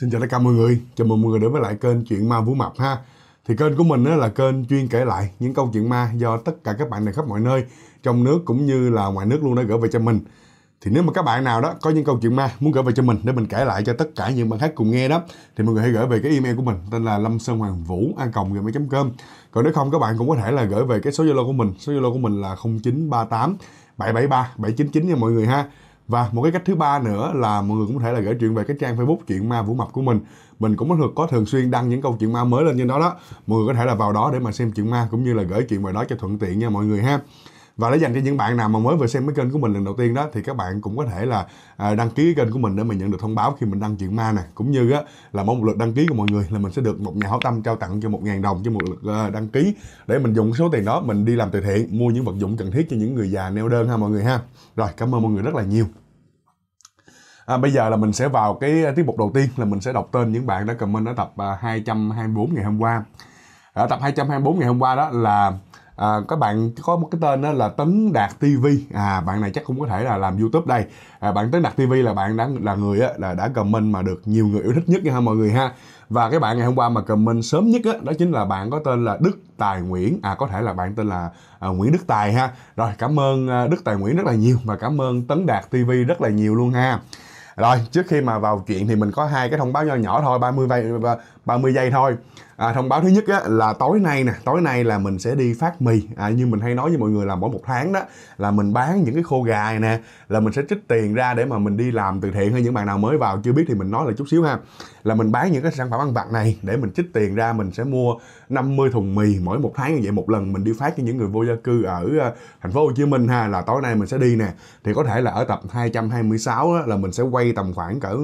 Xin chào tất cả mọi người, chào mừng mọi người đến với lại kênh Chuyện Ma Vũ Mập ha Thì kênh của mình là kênh chuyên kể lại những câu chuyện ma do tất cả các bạn này khắp mọi nơi Trong nước cũng như là ngoài nước luôn đã gửi về cho mình Thì nếu mà các bạn nào đó có những câu chuyện ma muốn gửi về cho mình để mình kể lại cho tất cả những bạn khác cùng nghe đó Thì mọi người hãy gửi về cái email của mình tên là lâm sơn hoàng vũ a com Còn nếu không các bạn cũng có thể là gửi về cái số Zalo của mình Số Zalo của mình là 0938 773 799 nha mọi người ha và một cái cách thứ ba nữa là mọi người cũng có thể là gửi chuyện về cái trang facebook chuyện ma vũ mập của mình mình cũng có thường có thường xuyên đăng những câu chuyện ma mới lên trên đó đó mọi người có thể là vào đó để mà xem chuyện ma cũng như là gửi chuyện về đó cho thuận tiện nha mọi người ha và để dành cho những bạn nào mà mới vừa xem cái kênh của mình lần đầu tiên đó thì các bạn cũng có thể là à, đăng ký kênh của mình để mình nhận được thông báo khi mình đăng chuyện ma nè cũng như á là mỗi một lượt đăng ký của mọi người là mình sẽ được một nhà hảo tâm trao tặng cho một ngàn đồng cho một lượt ờ, đăng ký để mình dùng số tiền đó mình đi làm từ thiện mua những vật dụng cần thiết cho những người già neo đơn ha mọi người ha rồi cảm ơn mọi người rất là nhiều à, bây giờ là mình sẽ vào cái à, tiết mục đầu tiên là mình sẽ đọc tên những bạn đã comment ở tập 224 à, ngày hôm qua ở tập 224 ngày hôm qua đó là à, các bạn có một cái tên đó là tấn đạt tv à bạn này chắc cũng có thể là làm youtube đây à, bạn tấn đạt tv là bạn đã là người á, là đã comment mà được nhiều người yêu thích nhất nha ha mọi người ha và cái bạn ngày hôm qua mà comment sớm nhất á, đó chính là bạn có tên là đức tài nguyễn à có thể là bạn tên là à, nguyễn đức tài ha rồi cảm ơn à, đức tài nguyễn rất là nhiều và cảm ơn tấn đạt tv rất là nhiều luôn ha rồi trước khi mà vào chuyện thì mình có hai cái thông báo nhỏ nhỏ thôi 30 vay. 30 giây thôi à, thông báo thứ nhất á, là tối nay nè tối nay là mình sẽ đi phát mì à, như mình hay nói với mọi người là mỗi một tháng đó là mình bán những cái khô gà này nè là mình sẽ trích tiền ra để mà mình đi làm từ thiện hay những bạn nào mới vào chưa biết thì mình nói là chút xíu ha là mình bán những cái sản phẩm ăn vặt này để mình trích tiền ra mình sẽ mua 50 thùng mì mỗi một tháng như vậy một lần mình đi phát cho những người vô gia cư ở ờ, thành phố Hồ Chí Minh ha là tối nay mình sẽ đi nè thì có thể là ở tập 226 á, là mình sẽ quay tầm khoảng cỡ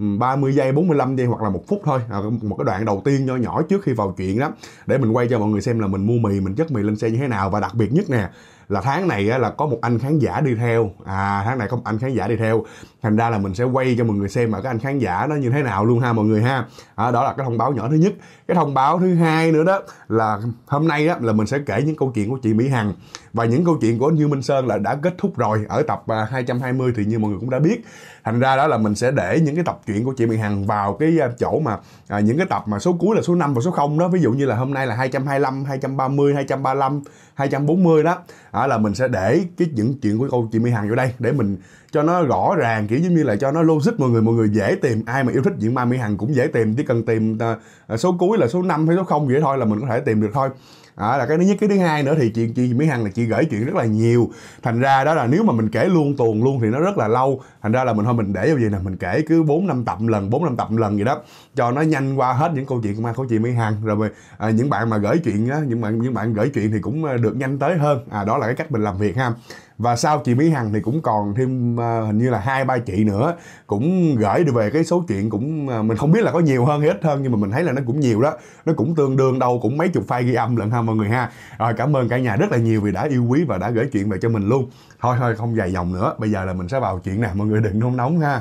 30 giây 45 giây hoặc là một phút thôi à, một cái đoạn đầu tiên nho nhỏ trước khi vào chuyện đó để mình quay cho mọi người xem là mình mua mì mình chất mì lên xe như thế nào và đặc biệt nhất nè là tháng này là có một anh khán giả đi theo à tháng này có một anh khán giả đi theo thành ra là mình sẽ quay cho mọi người xem mà các anh khán giả nó như thế nào luôn ha mọi người ha à, đó là cái thông báo nhỏ thứ nhất cái thông báo thứ hai nữa đó là hôm nay đó là mình sẽ kể những câu chuyện của chị Mỹ Hằng và những câu chuyện của Như Minh Sơn là đã kết thúc rồi ở tập 220 à, thì như mọi người cũng đã biết thành ra đó là mình sẽ để những cái tập truyện của chị Mỹ Hằng vào cái à, chỗ mà à, những cái tập mà số cuối là số 5 và số 0 đó ví dụ như là hôm nay là 225 230 235 240 đó à, là mình sẽ để cái những chuyện của câu chị Mỹ Hằng vô đây để mình cho nó rõ ràng kiểu giống như là cho nó logic mọi người mọi người dễ tìm ai mà yêu thích diễn Ma Mỹ Hằng cũng dễ tìm chỉ cần tìm à, à, số cuối là số 5 hay số 0 vậy thôi là mình có thể tìm được thôi à, là cái thứ nhất cái thứ hai nữa thì chị chị mỹ hằng là chị gửi chuyện rất là nhiều thành ra đó là nếu mà mình kể luôn tuồn luôn thì nó rất là lâu thành ra là mình thôi mình để vào gì nè mình kể cứ bốn năm tập lần bốn năm tập lần gì đó cho nó nhanh qua hết những câu chuyện của mà câu chuyện mỹ hằng rồi mà, à, những bạn mà gửi chuyện á những bạn những bạn gửi chuyện thì cũng à, được nhanh tới hơn à đó là cái cách mình làm việc ha và sau chị Mỹ Hằng thì cũng còn thêm uh, hình như là hai ba chị nữa cũng gửi được về cái số chuyện cũng uh, mình không biết là có nhiều hơn hay ít hơn nhưng mà mình thấy là nó cũng nhiều đó nó cũng tương đương đâu cũng mấy chục file ghi âm lận ha mọi người ha rồi cảm ơn cả nhà rất là nhiều vì đã yêu quý và đã gửi chuyện về cho mình luôn thôi thôi không dài dòng nữa bây giờ là mình sẽ vào chuyện nè mọi người đừng nôn nóng ha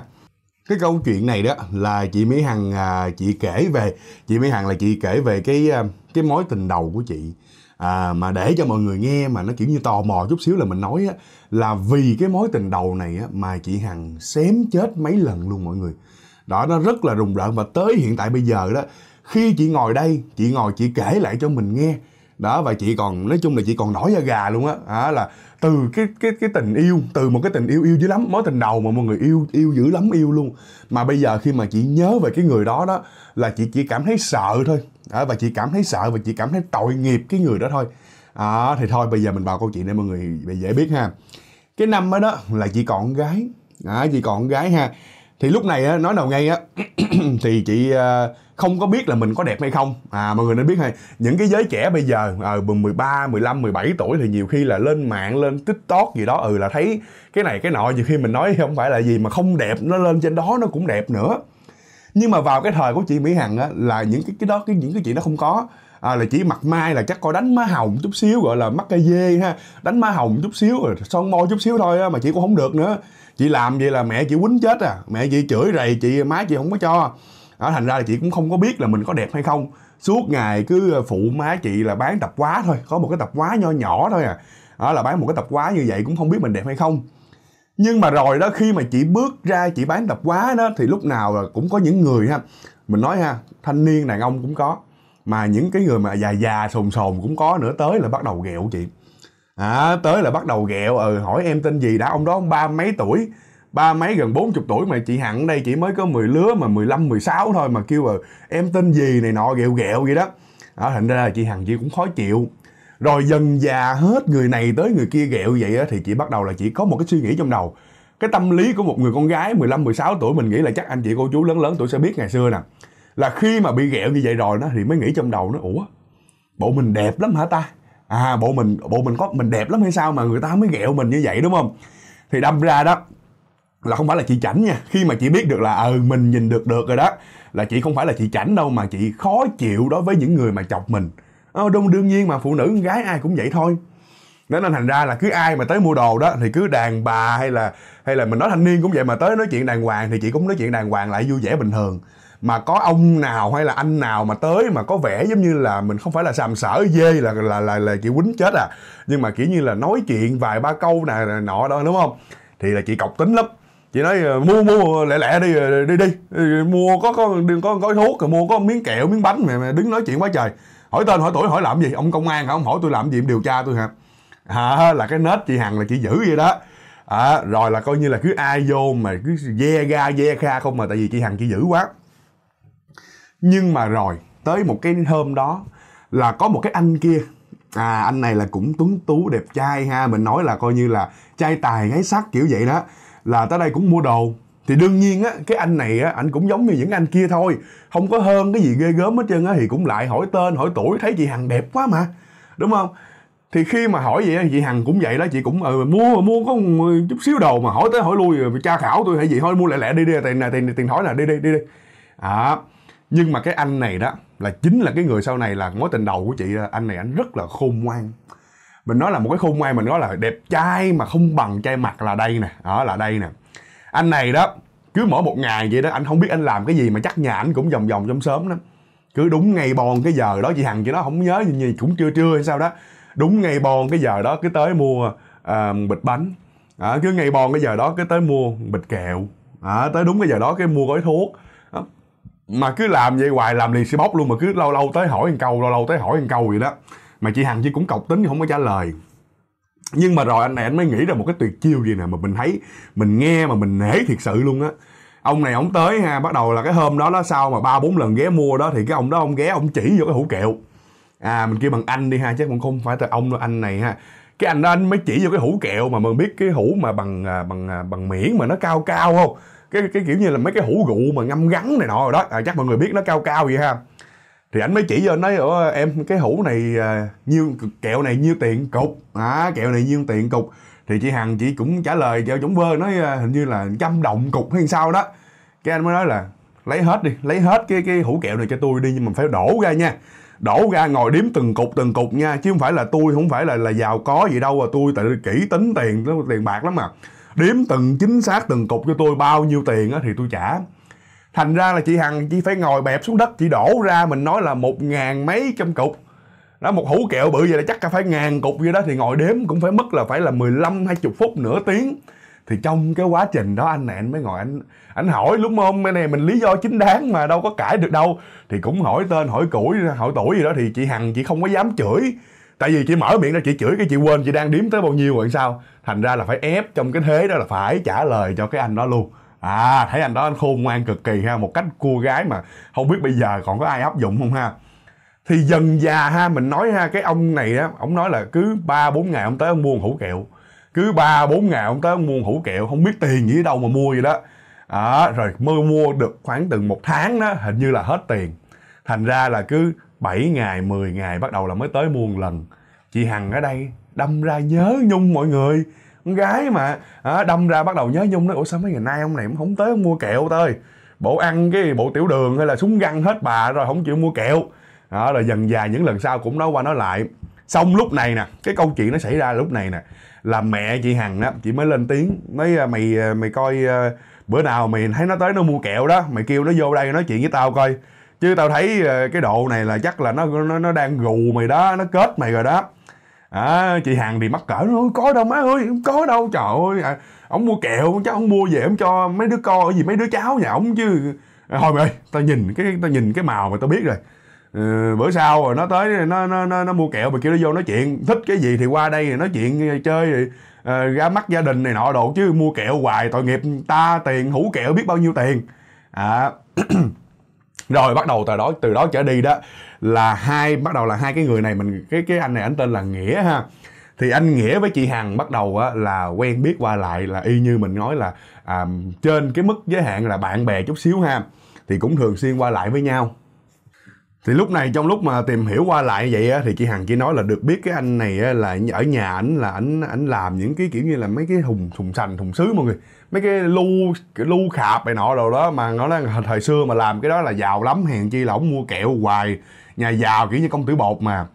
cái câu chuyện này đó là chị Mỹ Hằng à, chị kể về chị Mỹ Hằng là chị kể về cái à, cái mối tình đầu của chị à, mà để cho mọi người nghe mà nó kiểu như tò mò chút xíu là mình nói á, là vì cái mối tình đầu này á, mà chị Hằng xém chết mấy lần luôn mọi người đó nó rất là rùng rợn và tới hiện tại bây giờ đó khi chị ngồi đây chị ngồi chị kể lại cho mình nghe đó và chị còn nói chung là chị còn nổi da gà luôn á à, là từ cái cái cái tình yêu từ một cái tình yêu yêu dữ lắm mối tình đầu mà mọi người yêu yêu dữ lắm yêu luôn mà bây giờ khi mà chị nhớ về cái người đó đó là chị chỉ cảm thấy sợ thôi à, và chị cảm thấy sợ và chị cảm thấy tội nghiệp cái người đó thôi à, thì thôi bây giờ mình vào câu chuyện để mọi người dễ biết ha cái năm đó, đó là chị còn gái à, chị còn gái ha thì lúc này á, nói đầu ngay á thì chị ờ, không có biết là mình có đẹp hay không à mọi người nên biết hay những cái giới trẻ bây giờ ờ à, 13, 15, 17 tuổi thì nhiều khi là lên mạng lên tiktok gì đó ừ là thấy cái này cái nọ nhiều khi mình nói không phải là gì mà không đẹp nó lên trên đó nó cũng đẹp nữa nhưng mà vào cái thời của chị Mỹ Hằng á là những cái cái đó cái những cái chuyện nó không có à, là chỉ mặt mai là chắc coi đánh má hồng chút xíu gọi là mắt cây dê ha đánh má hồng chút xíu rồi son môi chút xíu thôi á, mà chị cũng không được nữa chị làm vậy là mẹ chị quýnh chết à mẹ chị chửi rầy chị má chị không có cho đó, thành ra là chị cũng không có biết là mình có đẹp hay không suốt ngày cứ phụ má chị là bán tập quá thôi có một cái tập quá nho nhỏ thôi à đó là bán một cái tập quá như vậy cũng không biết mình đẹp hay không nhưng mà rồi đó khi mà chị bước ra chị bán tập quá đó thì lúc nào là cũng có những người ha mình nói ha thanh niên đàn ông cũng có mà những cái người mà già già sồn sồn cũng có nữa tới là bắt đầu ghẹo chị à, tới là bắt đầu ghẹo ừ hỏi em tên gì đã ông đó ông ba mấy tuổi ba mấy gần 40 tuổi mà chị hẳn đây chỉ mới có 10 lứa mà 15, 16 thôi mà kêu là em tên gì này nọ ghẹo ghẹo vậy đó đó thành ra là chị hằng chị cũng khó chịu rồi dần già hết người này tới người kia ghẹo vậy đó thì chị bắt đầu là chị có một cái suy nghĩ trong đầu cái tâm lý của một người con gái 15 16 tuổi mình nghĩ là chắc anh chị cô chú lớn lớn tuổi sẽ biết ngày xưa nè là khi mà bị ghẹo như vậy rồi nó thì mới nghĩ trong đầu nó ủa bộ mình đẹp lắm hả ta à bộ mình bộ mình có mình đẹp lắm hay sao mà người ta mới ghẹo mình như vậy đúng không thì đâm ra đó là không phải là chị chảnh nha khi mà chị biết được là ừ mình nhìn được được rồi đó là chị không phải là chị chảnh đâu mà chị khó chịu đối với những người mà chọc mình ờ đúng đương nhiên mà phụ nữ con gái ai cũng vậy thôi nên thành ra là cứ ai mà tới mua đồ đó thì cứ đàn bà hay là hay là mình nói thanh niên cũng vậy mà tới nói chuyện đàng hoàng thì chị cũng nói chuyện đàng hoàng lại vui vẻ bình thường mà có ông nào hay là anh nào mà tới mà có vẻ giống như là mình không phải là sàm sỡ dê là là là, là chị quýnh chết à nhưng mà kiểu như là nói chuyện vài ba câu này, này nọ đó đúng không thì là chị cọc tính lắm chị nói ờ, mua mua lẹ lẹ đi ờ, đi đi, ừ, mua có có đừng có gói thuốc rồi mua có miếng kẹo miếng bánh mà, đứng nói chuyện quá trời hỏi tên hỏi tuổi hỏi làm gì ông công an hả ông hỏi tôi làm gì điều tra tôi hả à, là cái nết chị hằng là chị giữ vậy đó à, rồi là coi như là cứ ai vô mà cứ ve ga ve kha không mà tại vì chị hằng chị giữ quá nhưng mà rồi tới một cái hôm đó là có một cái anh kia à anh này là cũng tuấn tú đẹp trai ha mình nói là coi như là trai tài gái sắc kiểu vậy đó là tới đây cũng mua đồ thì đương nhiên á cái anh này á anh cũng giống như những anh kia thôi không có hơn cái gì ghê gớm hết trơn á thì cũng lại hỏi tên hỏi tuổi thấy chị hằng đẹp quá mà đúng không thì khi mà hỏi vậy chị hằng cũng vậy đó chị cũng ừ, mua mua có một chút xíu đồ mà hỏi tới hỏi lui rồi ờ, tra khảo tôi hay gì thôi mua lẹ lẹ đi đi tiền này tiền tiền hỏi là đi đi đi đi à nhưng mà cái anh này đó là chính là cái người sau này là mối tình đầu của chị anh này anh rất là khôn ngoan mình nói là một cái khôn ngoan mình nói là đẹp trai mà không bằng trai mặt là đây nè đó là đây nè anh này đó cứ mỗi một ngày vậy đó anh không biết anh làm cái gì mà chắc nhà anh cũng vòng vòng trong sớm đó cứ đúng ngày bòn cái giờ đó chị hằng chị nó không nhớ gì, gì cũng trưa trưa hay sao đó đúng ngày bòn cái giờ đó cứ tới mua uh, bịch bánh à, cứ ngày bòn cái giờ đó cứ tới mua bịch kẹo à, tới đúng cái giờ đó cái mua gói thuốc mà cứ làm vậy hoài làm liền sẽ bóc luôn mà cứ lâu lâu tới hỏi một câu lâu lâu tới hỏi một câu vậy đó mà chị hằng chị cũng cọc tính không có trả lời nhưng mà rồi anh này anh mới nghĩ ra một cái tuyệt chiêu gì nè mà mình thấy mình nghe mà mình nể thiệt sự luôn á ông này ông tới ha bắt đầu là cái hôm đó đó sau mà ba bốn lần ghé mua đó thì cái ông đó ông ghé ông chỉ vô cái hũ kẹo à mình kêu bằng anh đi ha chứ cũng không phải là ông đâu anh này ha cái anh đó anh mới chỉ vô cái hũ kẹo mà mình biết cái hũ mà bằng à, bằng à, bằng miễn mà nó cao cao không cái cái kiểu như là mấy cái hũ rượu mà ngâm gắn này nọ rồi đó à, chắc mọi người biết nó cao cao vậy ha thì anh mới chỉ cho nói ở em cái hũ này à, nhiêu kẹo này nhiêu tiền cục à, kẹo này nhiêu tiền cục thì chị hằng chị cũng trả lời cho chúng vơ nói à, hình như là trăm đồng cục hay sao đó cái anh mới nói là lấy hết đi lấy hết cái cái hũ kẹo này cho tôi đi nhưng mà phải đổ ra nha đổ ra ngồi đếm từng cục từng cục nha chứ không phải là tôi không phải là là giàu có gì đâu à tôi tự kỹ tính tiền tiền bạc lắm mà đếm từng chính xác từng cục cho tôi bao nhiêu tiền á thì tôi trả thành ra là chị hằng chị phải ngồi bẹp xuống đất chị đổ ra mình nói là một ngàn mấy trăm cục đó một hũ kẹo bự vậy là chắc cả phải ngàn cục gì đó thì ngồi đếm cũng phải mất là phải là 15 20 phút nửa tiếng thì trong cái quá trình đó anh này anh mới ngồi anh anh hỏi đúng không cái này mình lý do chính đáng mà đâu có cãi được đâu thì cũng hỏi tên hỏi củi hỏi tuổi gì đó thì chị hằng chị không có dám chửi tại vì chị mở miệng ra chị chửi cái chị quên chị đang điếm tới bao nhiêu rồi sao thành ra là phải ép trong cái thế đó là phải trả lời cho cái anh đó luôn à thấy anh đó anh khôn ngoan cực kỳ ha một cách cua gái mà không biết bây giờ còn có ai áp dụng không ha thì dần già ha mình nói ha cái ông này á ông nói là cứ ba bốn ngày ông tới ông mua một hũ kẹo cứ ba bốn ngày ông tới ông mua một hũ kẹo không biết tiền gì ở đâu mà mua vậy đó à, rồi mơ mua được khoảng từng một tháng đó hình như là hết tiền thành ra là cứ 7 ngày 10 ngày bắt đầu là mới tới mua lần chị hằng ở đây đâm ra nhớ nhung mọi người con gái mà à, đâm ra bắt đầu nhớ nhung nó ủa sao mấy ngày nay ông này cũng không tới mua kẹo tới bộ ăn cái bộ tiểu đường hay là súng găng hết bà rồi không chịu mua kẹo đó rồi dần dài những lần sau cũng nói qua nói lại xong lúc này nè cái câu chuyện nó xảy ra lúc này nè là mẹ chị hằng á chị mới lên tiếng nói à, mày à, mày coi à, bữa nào mày thấy nó tới nó mua kẹo đó mày kêu nó vô đây nói chuyện với tao coi chứ tao thấy ờ, cái độ này là chắc là nó nó nó đang gù mày đó nó kết mày rồi đó à, chị hằng thì mắc cỡ nó có đâu má ơi không có đâu trời ơi à, ông mua kẹo chắc ông mua về ông cho mấy đứa con gì mấy đứa cháu nhà ông chứ à, thôi mày ơi tao nhìn cái tao nhìn cái màu mà tao biết rồi ừ, bữa sau rồi nó tới nó nó nó, nó mua kẹo mà kêu nó vô nói chuyện thích cái gì thì qua đây nói chuyện ờ, chơi rồi ra mắt gia đình này nọ đồ chứ mua kẹo hoài tội nghiệp ta tiền hủ kẹo biết bao nhiêu tiền à rồi bắt đầu từ đó từ đó trở đi đó là hai bắt đầu là hai cái người này mình cái cái anh này anh tên là nghĩa ha thì anh nghĩa với chị hằng bắt đầu á, là quen biết qua lại là y như mình nói là à, trên cái mức giới hạn là bạn bè chút xíu ha thì cũng thường xuyên qua lại với nhau thì lúc này trong lúc mà tìm hiểu qua lại vậy á, thì chị hằng chỉ nói là được biết cái anh này á, là ở nhà ảnh là ảnh ảnh làm những cái kiểu như là mấy cái thùng thùng sành thùng sứ mọi người mấy cái lưu cái lu khạp này nọ đồ đó mà nó là thời xưa mà làm cái đó là giàu lắm hèn chi là ổng mua kẹo hoài nhà giàu kiểu như công tử bột mà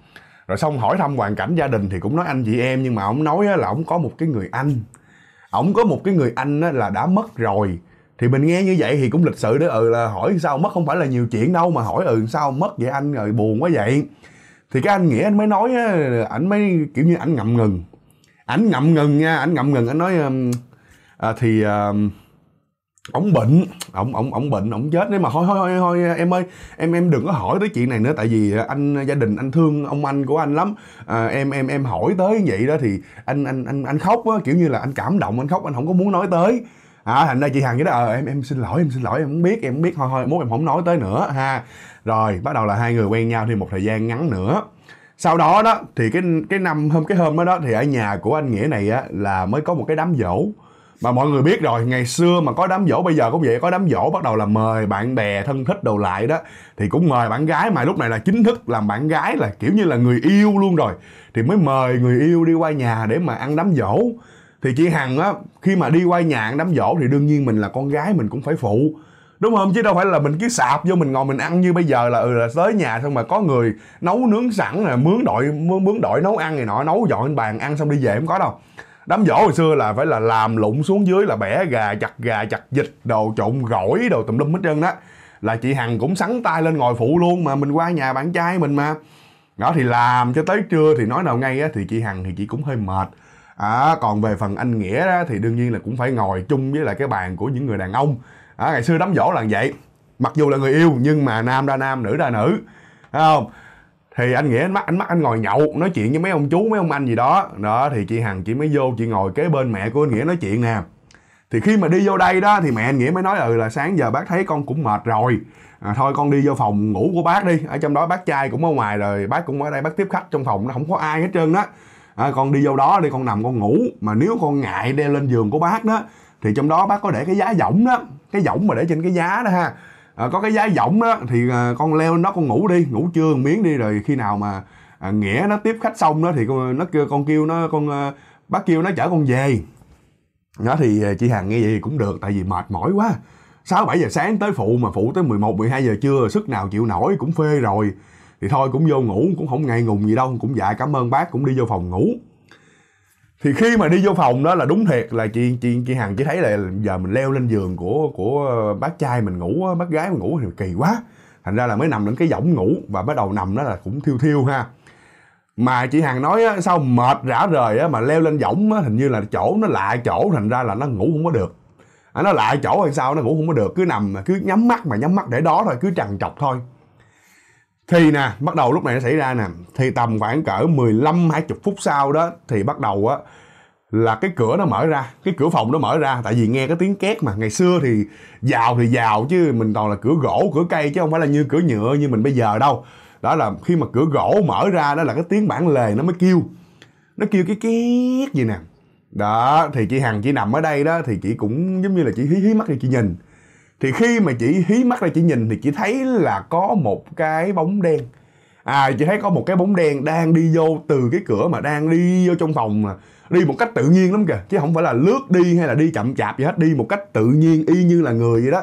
rồi xong hỏi thăm hoàn cảnh gia đình thì cũng nói anh chị em nhưng mà ổng nói là ổng có một cái người anh ổng có một cái người anh là đã mất rồi thì mình nghe như vậy thì cũng lịch sự đó ừ là hỏi sao mất không phải là nhiều chuyện đâu mà hỏi ừ sao mất vậy anh rồi buồn quá vậy thì cái anh nghĩa anh mới nói á ảnh mới kiểu như ảnh ngậm ngừng ảnh ngậm ngừng nha ảnh ngậm ngừng anh nói um, à, thì à, ổng bệnh ổng ổng ổng bệnh ổng chết nếu mà thôi, thôi thôi em ơi em em đừng có hỏi tới chuyện này nữa tại vì anh gia đình anh thương ông anh của anh lắm à, em em em hỏi tới vậy đó thì anh anh anh anh khóc á kiểu như là anh cảm động anh khóc anh không có muốn nói tới à thành ra chị hằng cái đó ờ à, em em xin lỗi em xin lỗi em không biết em không biết thôi thôi muốn em không nói tới nữa ha rồi bắt đầu là hai người quen nhau thêm một thời gian ngắn nữa sau đó đó thì cái cái năm hôm cái hôm đó, đó thì ở nhà của anh nghĩa này á là mới có một cái đám dỗ mà mọi người biết rồi ngày xưa mà có đám dỗ bây giờ cũng vậy có đám dỗ bắt đầu là mời bạn bè thân thích đầu lại đó thì cũng mời bạn gái mà lúc này là chính thức làm bạn gái là kiểu như là người yêu luôn rồi thì mới mời người yêu đi qua nhà để mà ăn đám dỗ thì chị hằng á khi mà đi qua nhà ăn đám dỗ thì đương nhiên mình là con gái mình cũng phải phụ đúng không chứ đâu phải là mình cứ sạp vô mình ngồi mình ăn như bây giờ là ừ là tới nhà xong mà có người nấu nướng sẵn là mướn đội mướn đội nấu ăn này nọ nấu dọn bàn ăn xong đi về không có đâu đám dỗ hồi xưa là phải là làm lụng xuống dưới là bẻ gà chặt gà chặt vịt đồ trộn gỏi đồ tùm lum hết trơn đó là chị hằng cũng sắn tay lên ngồi phụ luôn mà mình qua nhà bạn trai mình mà đó thì làm cho tới trưa thì nói nào ngay á, thì chị hằng thì chị cũng hơi mệt à, còn về phần anh nghĩa đó, thì đương nhiên là cũng phải ngồi chung với lại cái bàn của những người đàn ông à, ngày xưa đám dỗ là vậy mặc dù là người yêu nhưng mà nam ra nam nữ ra nữ Thấy không thì anh nghĩa anh mắt anh mắc anh ngồi nhậu nói chuyện với mấy ông chú mấy ông anh gì đó đó thì chị hằng chị mới vô chị ngồi kế bên mẹ của anh nghĩa nói chuyện nè thì khi mà đi vô đây đó thì mẹ anh nghĩa mới nói ừ là sáng giờ bác thấy con cũng mệt rồi à, thôi con đi vô phòng ngủ của bác đi ở trong đó bác trai cũng ở ngoài rồi bác cũng ở đây bác tiếp khách trong phòng nó không có ai hết trơn đó à, con đi vô đó đi con nằm con ngủ mà nếu con ngại đeo lên giường của bác đó thì trong đó bác có để cái giá võng đó cái võng mà để trên cái giá đó ha à, có cái giá giọng đó thì à, con leo nó con ngủ đi ngủ trưa một miếng đi rồi khi nào mà à, nghĩa nó tiếp khách xong đó thì con, nó kêu con kêu nó con à, bác kêu nó chở con về nó thì chị hằng nghe vậy thì cũng được tại vì mệt mỏi quá sáu bảy giờ sáng tới phụ mà phụ tới 11, 12 giờ trưa sức nào chịu nổi cũng phê rồi thì thôi cũng vô ngủ cũng không ngày ngùng gì đâu cũng dạ cảm ơn bác cũng đi vô phòng ngủ thì khi mà đi vô phòng đó là đúng thiệt là chị chị chị hằng chỉ thấy là giờ mình leo lên giường của của bác trai mình ngủ bác gái mình ngủ thì kỳ quá thành ra là mới nằm lên cái võng ngủ và bắt đầu nằm đó là cũng thiêu thiêu ha mà chị hằng nói á, sao mệt rã rời á, mà leo lên võng á, hình như là chỗ nó lạ chỗ thành ra là nó ngủ không có được à, nó lạ chỗ hay sao nó ngủ không có được cứ nằm cứ nhắm mắt mà nhắm mắt để đó thôi cứ trằn trọc thôi thì nè bắt đầu lúc này nó xảy ra nè thì tầm khoảng cỡ 15 20 phút sau đó thì bắt đầu á là cái cửa nó mở ra cái cửa phòng nó mở ra tại vì nghe cái tiếng két mà ngày xưa thì vào thì vào chứ mình toàn là cửa gỗ cửa cây chứ không phải là như cửa nhựa như mình bây giờ đâu đó là khi mà cửa gỗ mở ra đó là cái tiếng bản lề nó mới kêu nó kêu cái két gì nè đó thì chị hằng chị nằm ở đây đó thì chị cũng giống như là chị hí hí mắt thì chị nhìn thì khi mà chị hí mắt ra chị nhìn thì chị thấy là có một cái bóng đen à chị thấy có một cái bóng đen đang đi vô từ cái cửa mà đang đi vô trong phòng mà đi một cách tự nhiên lắm kìa chứ không phải là lướt đi hay là đi chậm chạp gì hết đi một cách tự nhiên y như là người vậy đó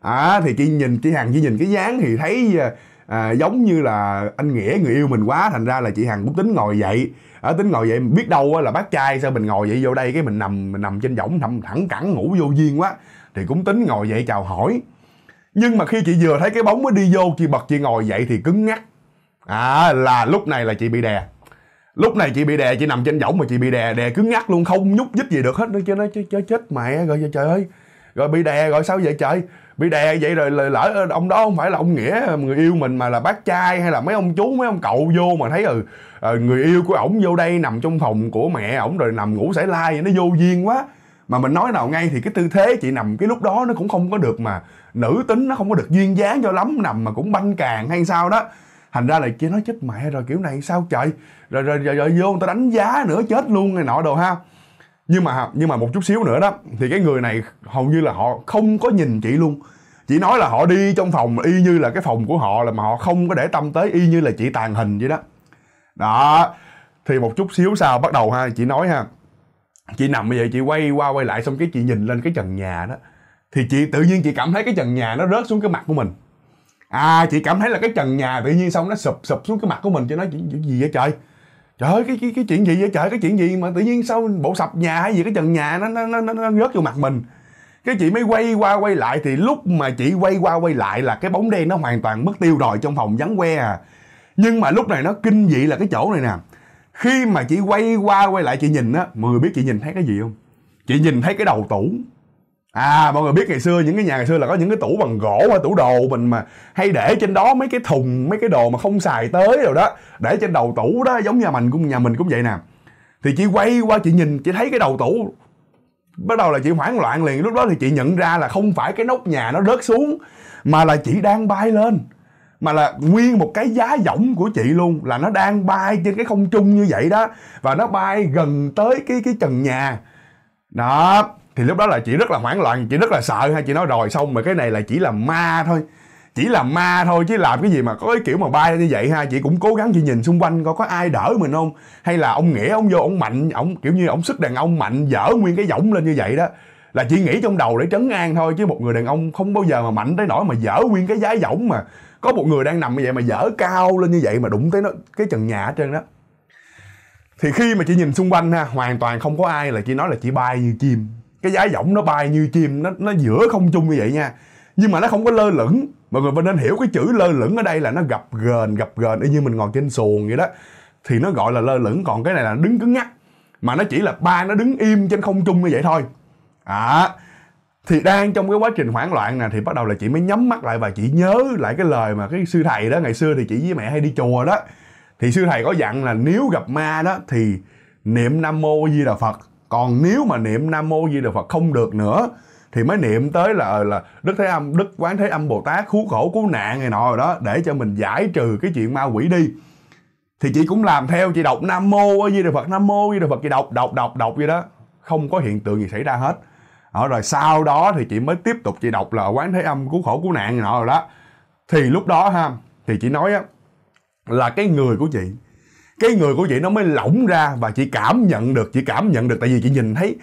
à thì chị nhìn chị hằng chị nhìn cái dáng thì thấy à, à giống như là anh nghĩa người yêu mình quá thành ra là chị hằng cũng tính ngồi dậy ở à, tính ngồi dậy biết đâu là bác trai sao mình ngồi dậy vô đây cái mình nằm mình nằm trên võng nằm thẳng cẳng ngủ vô duyên quá thì cũng tính ngồi dậy chào hỏi nhưng mà khi chị vừa thấy cái bóng mới đi vô chị bật chị ngồi dậy thì cứng ngắc à là lúc này là chị bị đè lúc này chị bị đè chị nằm trên võng mà chị bị đè đè cứng ngắc luôn không nhúc nhích gì được hết nữa chứ nó chết, chết mẹ rồi trời ơi rồi bị đè rồi sao vậy trời bị đè vậy rồi lỡ ông đó không phải là ông nghĩa người yêu mình mà là bác trai hay là mấy ông chú mấy ông cậu vô mà thấy ừ ờ, người yêu của ổng vô đây nằm trong phòng của mẹ ổng rồi nằm ngủ sải lai vậy nó vô duyên quá mà mình nói nào ngay thì cái tư thế chị nằm cái lúc đó nó cũng không có được mà nữ tính nó không có được duyên dáng cho lắm nằm mà cũng banh càng hay sao đó thành ra là chị nói chết mẹ rồi kiểu này sao trời rồi rồi rồi, rồi vô người ta đánh giá nữa chết luôn này nọ đồ ha nhưng mà nhưng mà một chút xíu nữa đó thì cái người này hầu như là họ không có nhìn chị luôn chị nói là họ đi trong phòng y như là cái phòng của họ là mà họ không có để tâm tới y như là chị tàn hình vậy đó đó thì một chút xíu sau bắt đầu ha chị nói ha chị nằm bây giờ chị quay qua quay lại xong cái chị nhìn lên cái trần nhà đó thì chị tự nhiên chị cảm thấy cái trần nhà nó rớt xuống cái mặt của mình à chị cảm thấy là cái trần nhà tự nhiên xong nó sụp sụp xuống cái mặt của mình cho nó chuyện gì vậy trời trời ơi cái, cái cái chuyện gì vậy trời cái chuyện gì mà tự nhiên sau bộ sập nhà hay gì cái trần nhà nó nó nó, nó rớt vô mặt mình cái chị mới quay qua quay lại thì lúc mà chị quay qua quay lại là cái bóng đen nó hoàn toàn mất tiêu rồi trong phòng vắng que à nhưng mà lúc này nó kinh dị là cái chỗ này nè khi mà chị quay qua quay lại chị nhìn á mọi người biết chị nhìn thấy cái gì không chị nhìn thấy cái đầu tủ à mọi người biết ngày xưa những cái nhà ngày xưa là có những cái tủ bằng gỗ hay tủ đồ mình mà hay để trên đó mấy cái thùng mấy cái đồ mà không xài tới rồi đó để trên đầu tủ đó giống nhà mình cũng nhà mình cũng vậy nè thì chị quay qua chị nhìn chị thấy cái đầu tủ bắt đầu là chị hoảng loạn liền lúc đó thì chị nhận ra là không phải cái nóc nhà nó rớt xuống mà là chị đang bay lên mà là nguyên một cái giá võng của chị luôn là nó đang bay trên cái không trung như vậy đó và nó bay gần tới cái cái trần nhà đó thì lúc đó là chị rất là hoảng loạn chị rất là sợ hay chị nói rồi xong mà cái này là chỉ là ma thôi chỉ là ma thôi chứ làm cái gì mà có cái kiểu mà bay như vậy ha chị cũng cố gắng chị nhìn xung quanh coi có ai đỡ mình không hay là ông nghĩa ông vô ông mạnh ông kiểu như ông sức đàn ông mạnh dở nguyên cái võng lên như vậy đó là chị nghĩ trong đầu để trấn an thôi chứ một người đàn ông không bao giờ mà mạnh tới nỗi mà dở nguyên cái giá võng mà có một người đang nằm như vậy mà dở cao lên như vậy mà đụng tới nó cái trần nhà ở trên đó thì khi mà chị nhìn xung quanh ha hoàn toàn không có ai là chị nói là chị bay như chim cái giá giọng nó bay như chim nó nó giữa không trung như vậy nha nhưng mà nó không có lơ lửng mọi người nên hiểu cái chữ lơ lửng ở đây là nó gập gờn gập gờn y như mình ngồi trên xuồng vậy đó thì nó gọi là lơ lửng còn cái này là đứng cứng ngắc mà nó chỉ là ba nó đứng im trên không trung như vậy thôi à thì đang trong cái quá trình hoảng loạn nè thì bắt đầu là chị mới nhắm mắt lại và chị nhớ lại cái lời mà cái sư thầy đó ngày xưa thì chị với mẹ hay đi chùa đó thì sư thầy có dặn là nếu gặp ma đó thì niệm nam mô di đà phật còn nếu mà niệm nam mô di đà phật không được nữa thì mới niệm tới là là đức thế âm đức quán thế âm bồ tát cứu khổ cứu nạn này nọ rồi đó để cho mình giải trừ cái chuyện ma quỷ đi thì chị cũng làm theo chị đọc nam mô di đà phật nam mô di đà phật chị đọc đọc đọc đọc vậy đó không có hiện tượng gì xảy ra hết ở ờ, rồi sau đó thì chị mới tiếp tục chị đọc là quán thế âm cứu khổ cứu nạn rồi đó thì lúc đó ha thì chị nói á là cái người của chị cái người của chị nó mới lỏng ra và chị cảm nhận được chị cảm nhận được tại vì chị nhìn thấy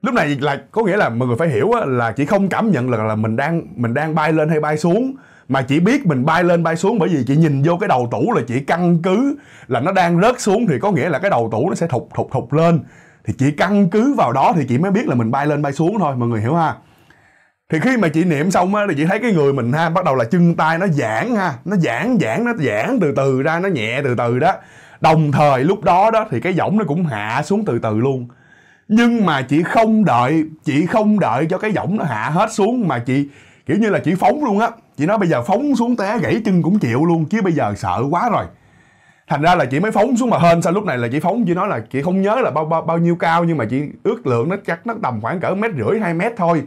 lúc này là có nghĩa là mọi người phải hiểu á, là chị không cảm nhận là là mình đang mình đang bay lên hay bay xuống mà chỉ biết mình bay lên bay xuống bởi vì chị nhìn vô cái đầu tủ là chị căn cứ là nó đang rớt xuống thì có nghĩa là cái đầu tủ nó sẽ thụt thụt thụt lên thì chị căn cứ vào đó thì chị mới biết là mình bay lên bay xuống thôi mọi người hiểu ha thì khi mà chị niệm xong á thì chị thấy cái người mình ha bắt đầu là chân tay nó giãn ha nó giãn giãn nó giãn từ từ ra nó nhẹ từ từ đó đồng thời lúc đó đó thì cái giọng nó cũng hạ xuống từ từ luôn nhưng mà chị không đợi chị không đợi cho cái giọng nó hạ hết xuống mà chị kiểu như là chị phóng luôn á chị nói bây giờ phóng xuống té gãy chân cũng chịu luôn chứ bây giờ sợ quá rồi thành ra là chị mới phóng xuống mà hên sao lúc này là chị phóng chị nói là chị không nhớ là bao bao bao nhiêu cao nhưng mà chị ước lượng nó chắc nó tầm khoảng cỡ mét rưỡi hai mét thôi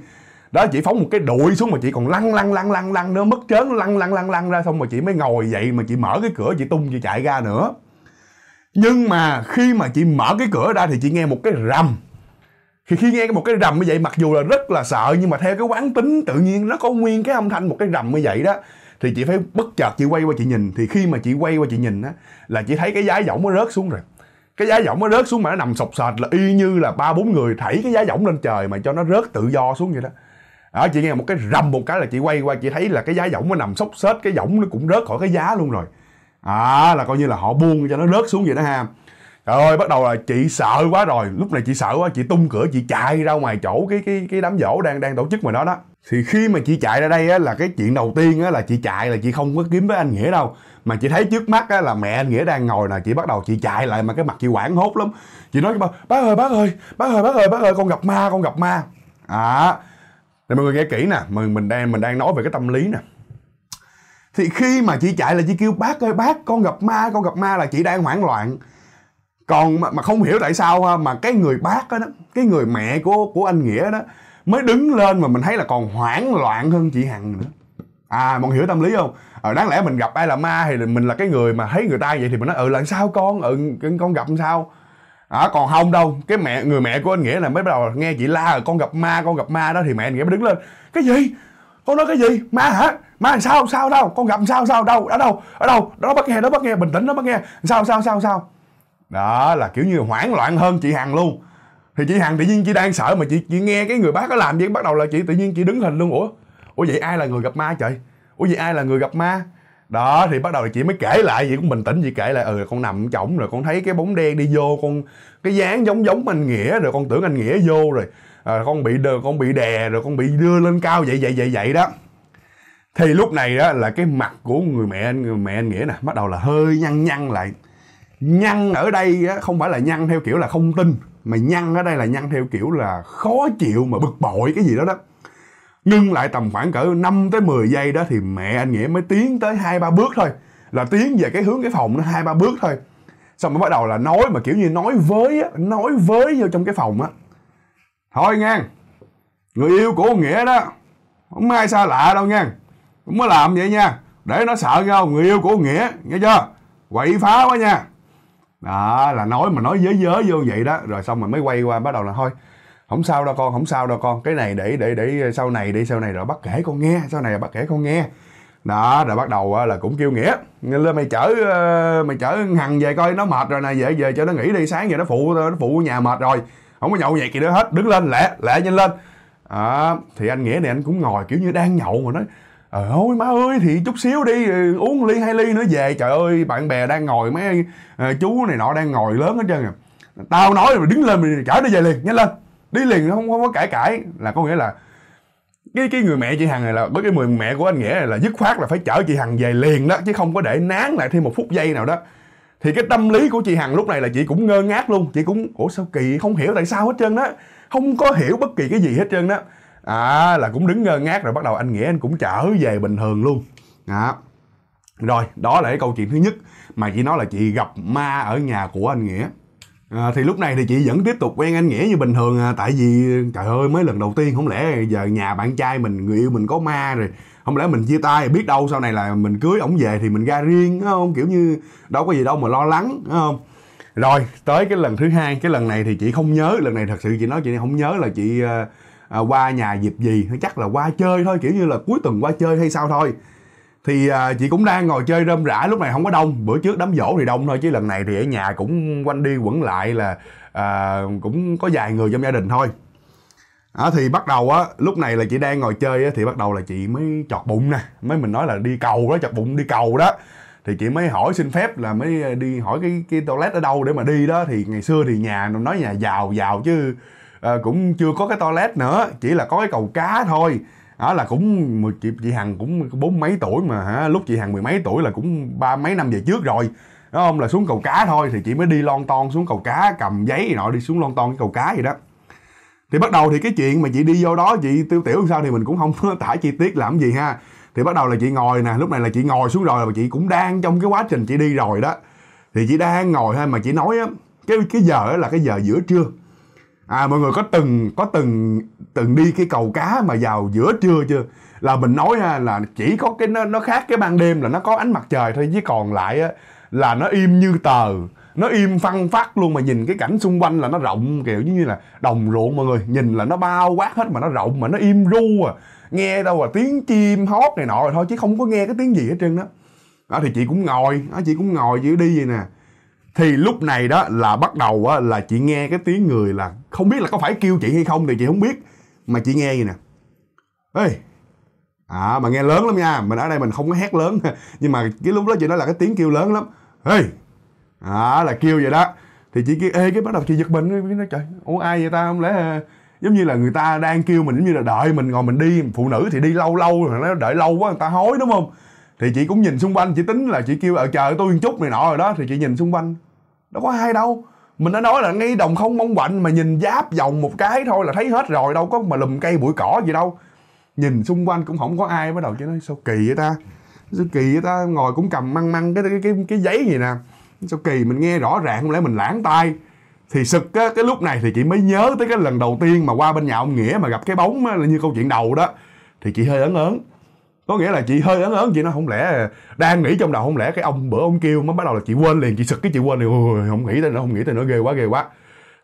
đó chị phóng một cái đuôi xuống mà chị còn lăn lăn lăn lăn lăn nữa mất chớn lăn lăn lăn lăn ra xong mà chị mới ngồi dậy mà chị mở cái cửa chị tung chị chạy ra nữa nhưng mà khi mà chị mở cái cửa ra thì chị nghe một cái rầm thì khi nghe một cái rầm như vậy mặc dù là rất là sợ nhưng mà theo cái quán tính tự nhiên nó có nguyên cái âm thanh một cái rầm như vậy đó thì chị phải bất chợt chị quay qua chị nhìn thì khi mà chị quay qua chị nhìn á là chị thấy cái giá giỏng nó rớt xuống rồi cái giá giỏng nó rớt xuống mà nó nằm sọc sệt là y như là ba bốn người thảy cái giá giỏng lên trời mà cho nó rớt tự do xuống vậy đó à, chị nghe một cái rầm một cái là chị quay qua chị thấy là cái giá giỏng nó nằm sốc xếch cái giỏng nó cũng rớt khỏi cái giá luôn rồi à là coi như là họ buông cho nó rớt xuống vậy đó ha trời ơi bắt đầu là chị sợ quá rồi lúc này chị sợ quá chị tung cửa chị chạy ra ngoài chỗ cái cái cái đám dỗ đang đang tổ chức ngoài đó đó thì khi mà chị chạy ra đây á, là cái chuyện đầu tiên á, là chị chạy là chị không có kiếm với anh nghĩa đâu mà chị thấy trước mắt á, là mẹ anh nghĩa đang ngồi nè chị bắt đầu chị chạy lại mà cái mặt chị quảng hốt lắm chị nói bác, bác ơi bác ơi bác ơi bác ơi bác ơi con gặp ma con gặp ma à thì mọi người nghe kỹ nè mình mình đang mình đang nói về cái tâm lý nè thì khi mà chị chạy là chị kêu bác ơi bác con gặp ma con gặp ma là chị đang hoảng loạn còn mà, mà không hiểu tại sao mà cái người bác đó, đó cái người mẹ của của anh nghĩa đó mới đứng lên mà mình thấy là còn hoảng loạn hơn chị hằng nữa à mọi người hiểu tâm lý không ờ, đáng lẽ mình gặp ai là ma thì mình là cái người mà thấy người ta vậy thì mình nói ừ là sao con ừ con gặp sao à, còn không đâu cái mẹ người mẹ của anh nghĩa là mới bắt đầu nghe chị la con gặp ma con gặp ma đó thì mẹ anh nghĩa mới đứng lên cái gì con nói cái gì ma hả ma làm sao sao đâu con gặp sao sao đâu ở đâu ở đâu đó bắt nghe đó bắt nghe bình tĩnh đó bắt nghe sao sao sao sao đó là kiểu như hoảng loạn hơn chị hằng luôn thì chị hằng tự nhiên chị đang sợ mà chị chị nghe cái người bác có làm gì bắt đầu là chị tự nhiên chị đứng hình luôn ủa ủa vậy ai là người gặp ma trời ủa vậy ai là người gặp ma đó thì bắt đầu là chị mới kể lại vậy cũng bình tĩnh chị kể lại ừ con nằm chổng rồi con thấy cái bóng đen đi vô con cái dáng giống giống anh nghĩa rồi con tưởng anh nghĩa vô rồi à, con bị đờ con bị đè rồi con bị đưa lên cao vậy vậy vậy vậy đó thì lúc này đó là cái mặt của người mẹ người mẹ anh nghĩa nè bắt đầu là hơi nhăn nhăn lại nhăn ở đây á, không phải là nhăn theo kiểu là không tin mà nhăn ở đây là nhăn theo kiểu là khó chịu mà bực bội cái gì đó đó ngưng lại tầm khoảng cỡ 5 tới 10 giây đó thì mẹ anh nghĩa mới tiến tới hai ba bước thôi là tiến về cái hướng cái phòng nó hai ba bước thôi xong mới bắt đầu là nói mà kiểu như nói với á nói với vô trong cái phòng á thôi nha người yêu của nghĩa đó không ai xa lạ đâu nha cũng mới làm vậy nha để nó sợ nhau người yêu của nghĩa nghe chưa quậy phá quá nha đó là nói mà nói giới giới vô vậy đó rồi xong rồi mới quay qua bắt đầu là thôi không sao đâu con không sao đâu con cái này để để để sau này đi sau này rồi bắt kể con nghe sau này bắt kể con nghe đó rồi bắt đầu ờ, là cũng kêu nghĩa lên mày chở ờ, mày chở hằng về coi nó mệt rồi nè về về cho nó nghỉ đi sáng giờ nó phụ nó phụ nhà mệt rồi không có nhậu nhẹt gì nữa hết đứng lên lẹ lẹ nhanh lên à, thì anh nghĩa này anh cũng ngồi kiểu như đang nhậu mà nói Ờ, ôi má ơi thì chút xíu đi ờ, uống ly hai ly nữa về trời ơi bạn bè đang ngồi mấy ờ, chú này nọ đang ngồi lớn hết trơn à tao nói mà đứng lên mình chở nó về liền nhanh lên đi liền không không có cãi cãi là có nghĩa là cái cái người mẹ chị hằng này là với cái người mẹ của anh nghĩa này là dứt khoát là phải chở chị hằng về liền đó chứ không có để nán lại thêm một phút giây nào đó thì cái tâm lý của chị hằng lúc này là chị cũng ngơ ngác luôn chị cũng ủa sao kỳ không hiểu tại sao hết trơn đó không có hiểu bất kỳ cái gì hết trơn đó à là cũng đứng ngơ ngác rồi bắt đầu anh nghĩa anh cũng trở về bình thường luôn đó rồi đó là cái câu chuyện thứ nhất mà chị nói là chị gặp ma ở nhà của anh nghĩa À, thì lúc này thì chị vẫn tiếp tục quen anh nghĩa như bình thường à, tại vì trời ơi mới lần đầu tiên không lẽ giờ nhà bạn trai mình người yêu mình có ma rồi không lẽ mình chia tay biết đâu sau này là mình cưới ổng về thì mình ra riêng không kiểu như đâu có gì đâu mà lo lắng không rồi tới cái lần thứ hai cái lần này thì chị không nhớ lần này thật sự chị nói chị không nhớ là chị à, à, qua nhà dịp gì hay chắc là qua chơi thôi kiểu như là cuối tuần qua chơi hay sao thôi thì à, chị cũng đang ngồi chơi rơm rã lúc này không có đông bữa trước đám dỗ thì đông thôi chứ lần này thì ở nhà cũng quanh đi quẩn lại là à, cũng có vài người trong gia đình thôi à, thì bắt đầu á lúc này là chị đang ngồi chơi á, thì bắt đầu là chị mới chọt bụng nè mới mình nói là đi cầu đó chọt bụng đi cầu đó thì chị mới hỏi xin phép là mới đi hỏi cái cái toilet ở đâu để mà đi đó thì ngày xưa thì nhà nói nhà giàu giàu chứ à, cũng chưa có cái toilet nữa chỉ là có cái cầu cá thôi đó là cũng chị, chị hằng cũng bốn mấy tuổi mà hả lúc chị hằng mười mấy tuổi là cũng ba mấy năm về trước rồi đó không là xuống cầu cá thôi thì chị mới đi lon ton xuống cầu cá cầm giấy nọ đi xuống lon ton cái cầu cá gì đó thì bắt đầu thì cái chuyện mà chị đi vô đó chị tiêu tiểu sao thì mình cũng không có tả chi tiết làm gì ha thì bắt đầu là chị ngồi nè lúc này là chị ngồi xuống rồi và chị cũng đang trong cái quá trình chị đi rồi đó thì chị đang ngồi thôi mà chị nói á cái cái giờ là cái giờ giữa trưa à mọi người có từng có từng từng đi cái cầu cá mà vào giữa trưa chưa là mình nói ha là chỉ có cái nó nó khác cái ban đêm là nó có ánh mặt trời thôi chứ còn lại á, là nó im như tờ nó im phăng phát luôn mà nhìn cái cảnh xung quanh là nó rộng kiểu như là đồng ruộng mọi người nhìn là nó bao quát hết mà nó rộng mà nó im ru à nghe đâu à tiếng chim hót này nọ rồi thôi chứ không có nghe cái tiếng gì hết trơn đó đó thì chị cũng ngồi đó, chị cũng ngồi chị đi vậy nè thì lúc này đó là bắt đầu á, là chị nghe cái tiếng người là không biết là có phải kêu chị hay không thì chị không biết mà chị nghe gì nè ê à mà nghe lớn lắm nha mình ở đây mình không có hét lớn nhưng mà cái lúc đó chị nói là cái tiếng kêu lớn lắm ê à là kêu vậy đó thì chị kêu ê cái bắt đầu chị giật mình nói trời ủa ai vậy ta không lẽ ờ, giống như là người ta đang kêu mình giống như là đợi mình ngồi mình đi phụ nữ thì đi lâu lâu rồi nó đợi lâu quá người ta hối đúng không thì chị cũng nhìn xung quanh chị tính là chị kêu ở ờ, chờ tôi một chút này nọ rồi đó thì chị nhìn xung quanh đâu có hay đâu mình đã nói là ngay đồng không mong quạnh mà nhìn giáp vòng một cái thôi là thấy hết rồi đâu có mà lùm cây bụi cỏ gì đâu nhìn xung quanh cũng không có ai bắt đầu chứ nói sao kỳ vậy ta sao kỳ vậy ta ngồi cũng cầm măng măng cái cái cái, cái giấy gì nè sao kỳ mình nghe rõ ràng không lẽ mình lãng tai thì sực á, cái lúc này thì chị mới nhớ tới cái lần đầu tiên mà qua bên nhà ông nghĩa mà gặp cái bóng á, là như câu chuyện đầu đó thì chị hơi ấn ớn có nghĩa là chị hơi ấn ấn chị nó không lẽ đang nghĩ trong đầu không lẽ cái ông bữa ông kêu mới bắt đầu là chị quên liền chị sực cái chị quên liền không nghĩ tới nữa không nghĩ tới nữa ghê quá ghê quá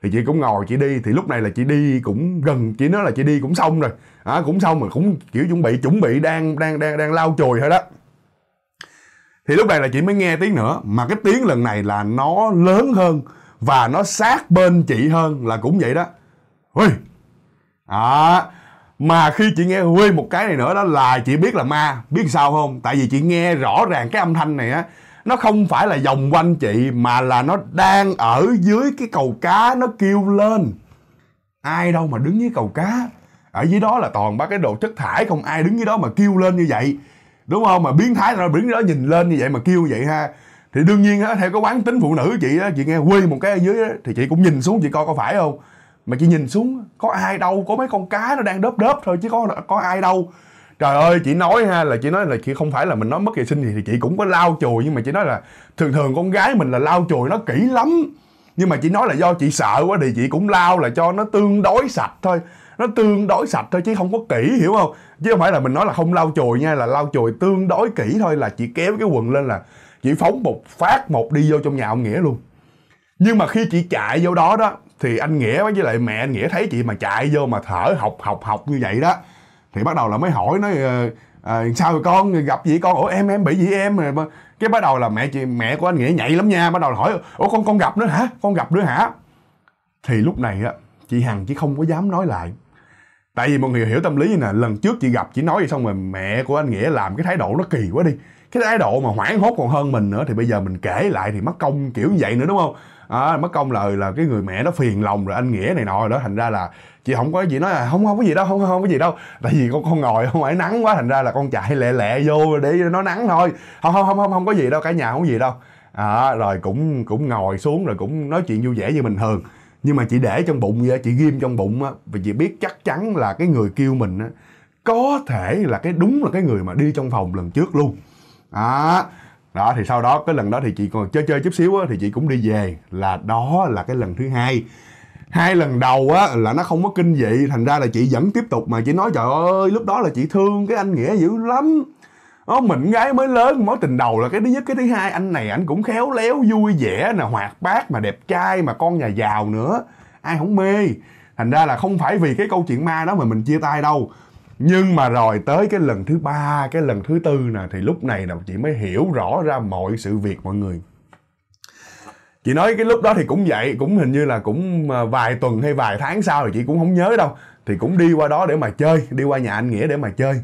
thì chị cũng ngồi chị đi thì lúc này là chị đi cũng gần chị nói là chị đi cũng xong rồi à, cũng xong rồi cũng kiểu chuẩn bị chuẩn bị đang đang đang đang lau chùi thôi đó thì lúc này là chị mới nghe tiếng nữa mà cái tiếng lần này là nó lớn hơn và nó sát bên chị hơn là cũng vậy đó ui à mà khi chị nghe huê một cái này nữa đó là chị biết là ma biết sao không tại vì chị nghe rõ ràng cái âm thanh này á nó không phải là vòng quanh chị mà là nó đang ở dưới cái cầu cá nó kêu lên ai đâu mà đứng dưới cầu cá ở dưới đó là toàn ba cái đồ chất thải không ai đứng dưới đó mà kêu lên như vậy đúng không mà biến thái nó biến đó nhìn lên như vậy mà kêu vậy ha thì đương nhiên á theo cái quán tính phụ nữ chị á chị nghe quê một cái ở dưới á thì chị cũng nhìn xuống chị coi có phải không mà chị nhìn xuống có ai đâu có mấy con cá nó đang đớp đớp thôi chứ có có ai đâu trời ơi chị nói ha là chị nói là chị không phải là mình nói mất vệ sinh gì thì chị cũng có lau chùi nhưng mà chị nói là thường thường con gái mình là lau chùi nó kỹ lắm nhưng mà chị nói là do chị sợ quá thì chị cũng lau là cho nó tương đối sạch thôi nó tương đối sạch thôi chứ không có kỹ hiểu không chứ không phải là mình nói là không lau chùi nha là lau chùi tương đối kỹ thôi là chị kéo cái quần lên là chị phóng một phát một đi vô trong nhà ông nghĩa luôn nhưng mà khi chị chạy vô đó đó thì anh nghĩa với lại mẹ anh nghĩa thấy chị mà chạy vô mà thở học học học như vậy đó thì bắt đầu là mới hỏi nói à, sao rồi con gặp gì con ủa em em bị gì em mà cái bắt đầu là mẹ chị mẹ của anh nghĩa nhạy lắm nha bắt đầu là hỏi ủa con con gặp nữa hả con gặp nữa hả thì lúc này á chị hằng chỉ không có dám nói lại tại vì mọi người hiểu tâm lý như nè lần trước chị gặp chị nói vậy xong rồi mẹ của anh nghĩa làm cái thái độ nó kỳ quá đi cái thái độ mà hoảng hốt còn hơn mình nữa thì bây giờ mình kể lại thì mất công kiểu như vậy nữa đúng không à, mất công lời ừ, là cái người mẹ nó phiền lòng rồi anh nghĩa này nọ rồi đó thành ra là chị không có gì nói là không không có gì đâu không không có gì đâu tại vì con con ngồi không phải nắng quá thành ra là con chạy lẹ lẹ vô để nó nắng thôi không không không không không có gì đâu cả nhà không có gì đâu à, rồi cũng cũng ngồi xuống rồi cũng nói chuyện vui vẻ như bình thường nhưng mà chị để trong bụng vậy chị ghim trong bụng á vì chị biết chắc chắn là cái người kêu mình á có thể là cái đúng là cái người mà đi trong phòng lần trước luôn à, đó thì sau đó cái lần đó thì chị còn chơi chơi chút xíu á, thì chị cũng đi về là đó là cái lần thứ hai hai lần đầu á là nó không có kinh dị thành ra là chị vẫn tiếp tục mà chị nói trời ơi lúc đó là chị thương cái anh nghĩa dữ lắm nó mình gái mới lớn mối tình đầu là cái thứ nhất cái thứ hai anh này anh cũng khéo léo vui vẻ nè hoạt bát mà đẹp trai mà con nhà giàu nữa ai không mê thành ra là không phải vì cái câu chuyện ma đó mà mình chia tay đâu nhưng mà rồi tới cái lần thứ ba cái lần thứ tư nè thì lúc này là chị mới hiểu rõ ra mọi sự việc mọi người chị nói cái lúc đó thì cũng vậy cũng hình như là cũng à, vài tuần hay vài tháng sau thì chị cũng không nhớ đâu thì cũng đi qua đó để mà chơi đi qua nhà anh nghĩa để mà chơi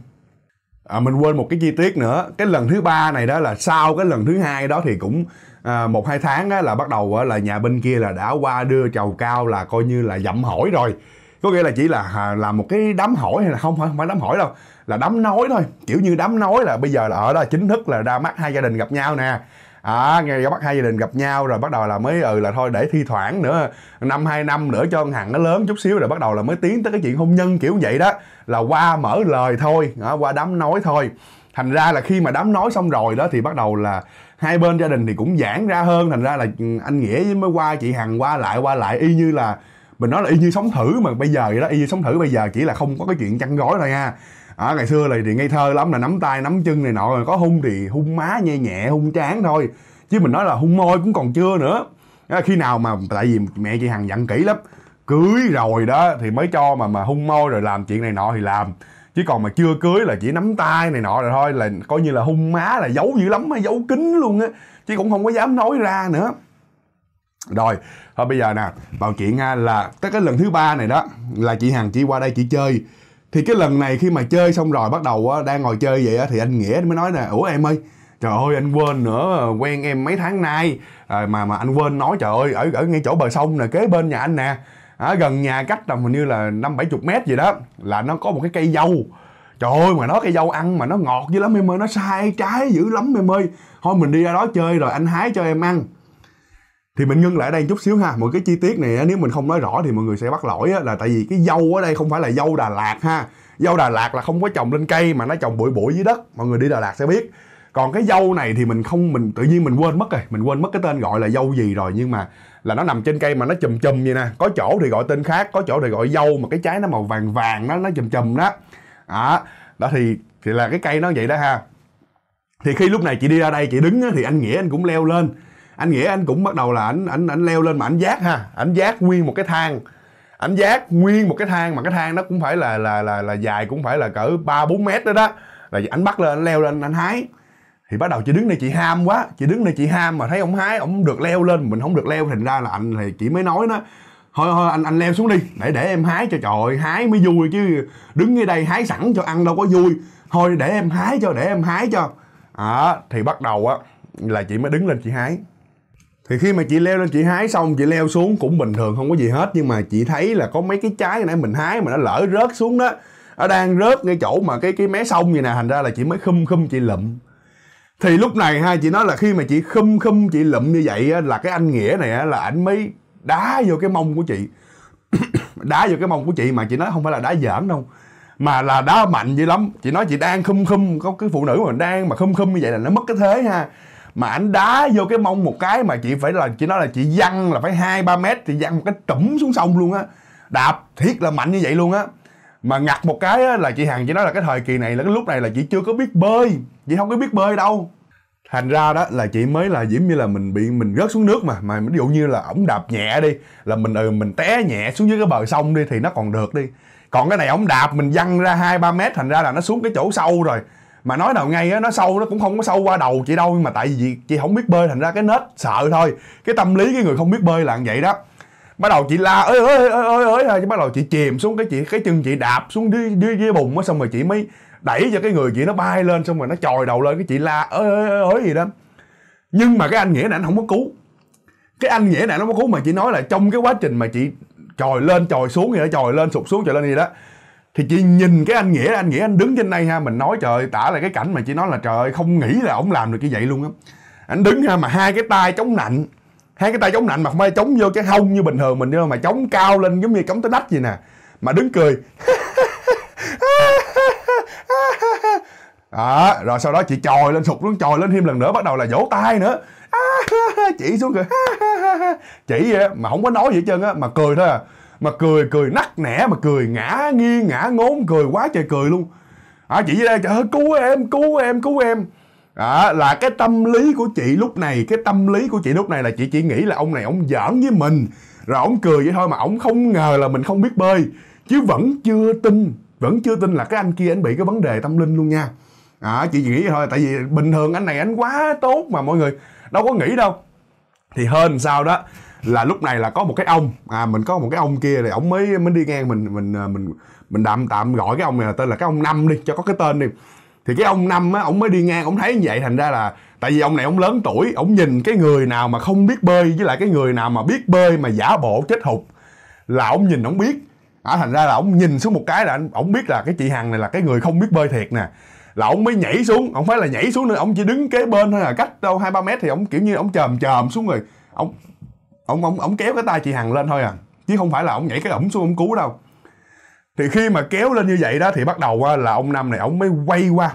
à, mình quên một cái chi tiết nữa cái lần thứ ba này đó là sau cái lần thứ hai đó thì cũng à, một hai tháng đó là bắt đầu là nhà bên kia là đã qua đưa chầu cao là coi như là dặm hỏi rồi có nghĩa là chỉ là làm một cái đám hỏi hay là không phải không phải đám hỏi đâu là đám nói thôi kiểu như đám nói là bây giờ là ở ờ, đó chính thức là ra mắt hai gia đình gặp nhau nè à, nghe ra bắt hai gia đình gặp nhau rồi bắt đầu là mới ừ là thôi để thi thoảng nữa năm hai năm nữa cho con hằng nó lớn chút xíu rồi bắt đầu là mới tiến tới cái chuyện hôn nhân kiểu vậy đó là qua mở lời thôi đó, qua đám nói thôi thành ra là khi mà đám nói xong rồi đó thì bắt đầu là hai bên gia đình thì cũng giãn ra hơn thành ra là ừ, anh nghĩa mới qua chị hằng qua lại qua lại y như là mình nói là y như sống thử mà bây giờ vậy đó y như sống thử bây giờ chỉ là không có cái chuyện chăn gói thôi nha à, ngày xưa là thì ngây thơ lắm là nắm tay nắm chân này nọ rồi có hung thì hung má nhẹ nhẹ hung trán thôi chứ mình nói là hung môi cũng còn chưa nữa à, khi nào mà tại vì mẹ chị hằng dặn kỹ lắm cưới rồi đó thì mới cho mà mà hung môi rồi làm chuyện này nọ thì làm chứ còn mà chưa cưới là chỉ nắm tay này nọ rồi thôi là coi như là hung má là giấu dữ lắm hay giấu kín luôn á chứ cũng không có dám nói ra nữa rồi thôi bây giờ nè vào chuyện ha là tới cái lần thứ ba này đó là chị hằng chỉ qua đây chị chơi thì cái lần này khi mà chơi xong rồi bắt đầu á, đang ngồi chơi vậy á, thì anh nghĩa mới nói nè, ủa em ơi trời ơi anh quên nữa quen em mấy tháng nay à, mà mà anh quên nói trời ơi ở ở ngay chỗ bờ sông nè kế bên nhà anh nè à, gần nhà cách tầm hình như là năm bảy chục mét gì đó là nó có một cái cây dâu trời ơi mà nó cây dâu ăn mà nó ngọt dữ lắm em ơi nó sai trái dữ lắm em ơi thôi mình đi ra đó chơi rồi anh hái cho em ăn thì mình ngưng lại đây chút xíu ha một cái chi tiết này nếu mình không nói rõ thì mọi người sẽ bắt lỗi là tại vì cái dâu ở đây không phải là dâu Đà Lạt ha dâu Đà Lạt là không có trồng lên cây mà nó trồng bụi bụi dưới đất mọi người đi Đà Lạt sẽ biết còn cái dâu này thì mình không mình tự nhiên mình quên mất rồi mình quên mất cái tên gọi là dâu gì rồi nhưng mà là nó nằm trên cây mà nó chùm chùm vậy nè có chỗ thì gọi tên khác có chỗ thì gọi dâu mà cái trái nó màu vàng vàng nó nó chùm chùm đó đó đó thì thì là cái cây nó vậy đó ha thì khi lúc này chị đi ra đây chị đứng thì anh nghĩa anh cũng leo lên anh nghĩa anh cũng bắt đầu là anh anh anh leo lên mà anh giác ha anh giác nguyên một cái thang anh giác nguyên một cái thang mà cái thang nó cũng phải là là là là dài cũng phải là cỡ ba bốn mét đó đó là anh bắt lên anh leo lên anh hái thì bắt đầu chị đứng đây chị ham quá chị đứng đây chị ham mà thấy ông hái ông được leo lên mình không được leo thành ra là anh thì chị mới nói nó thôi thôi anh anh leo xuống đi để để em hái cho trời hái mới vui chứ đứng ở đây hái sẵn cho ăn đâu có vui thôi để em hái cho để em hái cho à, thì bắt đầu á là chị mới đứng lên chị hái thì khi mà chị leo lên chị hái xong chị leo xuống cũng bình thường không có gì hết nhưng mà chị thấy là có mấy cái trái nãy mình hái mà nó lỡ rớt xuống đó nó đang rớt ngay chỗ mà cái cái mé sông vậy nè thành ra là chị mới khum khum chị lụm thì lúc này hai chị nói là khi mà chị khum khum chị lụm như vậy á, là cái anh nghĩa này á, là ảnh mới đá vô cái mông của chị đá vô cái mông của chị mà chị nói không phải là đá giỡn đâu mà là đá mạnh dữ lắm chị nói chị đang khum khum có cái phụ nữ mà đang mà khum khum như vậy là nó mất cái thế ha mà ảnh đá vô cái mông một cái mà chị phải là chị nói là chị văng là phải hai ba mét thì văng một cái trũng xuống sông luôn á đạp thiết là mạnh như vậy luôn á mà ngặt một cái á, là chị hằng chị nói là cái thời kỳ này là cái lúc này là chị chưa có biết bơi chị không có biết bơi đâu thành ra đó là chị mới là giống như là mình bị mình rớt xuống nước mà mà ví dụ như là ổng đạp nhẹ đi là mình ừ mình té nhẹ xuống dưới cái bờ sông đi thì nó còn được đi còn cái này ổng đạp mình văng ra hai ba mét thành ra là nó xuống cái chỗ sâu rồi mà nói đầu ngay á nó sâu nó cũng không có sâu qua đầu chị đâu nhưng mà tại vì chị không biết bơi thành ra cái nết sợ thôi cái tâm lý cái người không biết bơi là như vậy đó bắt đầu chị la ơi ơi ơi ơi ơi bắt đầu chị chìm xuống cái chị cái chân chị đạp xuống dưới dưới, dưới bùn á xong rồi chị mới đẩy cho cái người chị nó bay lên xong rồi nó chòi đầu lên cái chị la ơi ơi ơi gì đó nhưng mà cái anh nghĩa này anh không có cứu cái anh nghĩa này nó có cứu mà chị nói là trong cái quá trình mà chị chòi lên chòi xuống gì đó chòi lên sụp xuống chòi lên gì đó thì chị nhìn cái anh nghĩa anh nghĩa anh đứng trên đây ha mình nói trời tả lại cái cảnh mà chị nói là trời không nghĩ là ổng làm được như vậy luôn á anh đứng ha mà hai cái tay chống nạnh hai cái tay chống nạnh mà không phải chống vô cái hông như bình thường mình đâu mà chống cao lên giống như chống tới đất vậy nè mà đứng cười đó rồi sau đó chị trồi lên sụp luôn trồi lên thêm lần nữa bắt đầu là vỗ tay nữa chỉ xuống cười chỉ vậy mà không có nói gì hết trơn á mà cười thôi à mà cười cười nắc nẻ mà cười ngã nghiêng ngã ngốn cười quá trời cười luôn à, chị đây trời ơi cứu em cứu em cứu em à, là cái tâm lý của chị lúc này cái tâm lý của chị lúc này là chị chỉ nghĩ là ông này ông giỡn với mình rồi ông cười vậy thôi mà ông không ngờ là mình không biết bơi chứ vẫn chưa tin vẫn chưa tin là cái anh kia anh bị cái vấn đề tâm linh luôn nha à, chị chỉ nghĩ thôi tại vì bình thường anh này anh quá tốt mà mọi người đâu có nghĩ đâu thì hên sao đó là lúc này là có một cái ông à mình có một cái ông kia thì ông mới mới đi ngang mình mình à, mình mình đạm tạm gọi cái ông này là tên là cái ông năm đi cho có cái tên đi thì cái ông năm á ông mới đi ngang ông thấy như vậy thành ra là tại vì ông này ông lớn tuổi ông nhìn cái người nào mà không biết bơi với lại cái người nào mà biết bơi mà giả bộ chết hụt là ông nhìn ông biết à, thành ra là ông nhìn xuống một cái là ông biết là cái chị hằng này là cái người không biết bơi thiệt nè là ông mới nhảy xuống ông phải là nhảy xuống nữa ông chỉ đứng kế bên thôi là cách đâu hai ba mét thì ông kiểu như ông chờm chờm xuống rồi ông ông ông ông kéo cái tay chị hằng lên thôi à chứ không phải là ông nhảy cái ổng xuống ông cứu đâu thì khi mà kéo lên như vậy đó thì bắt đầu à, là ông năm này ông mới quay qua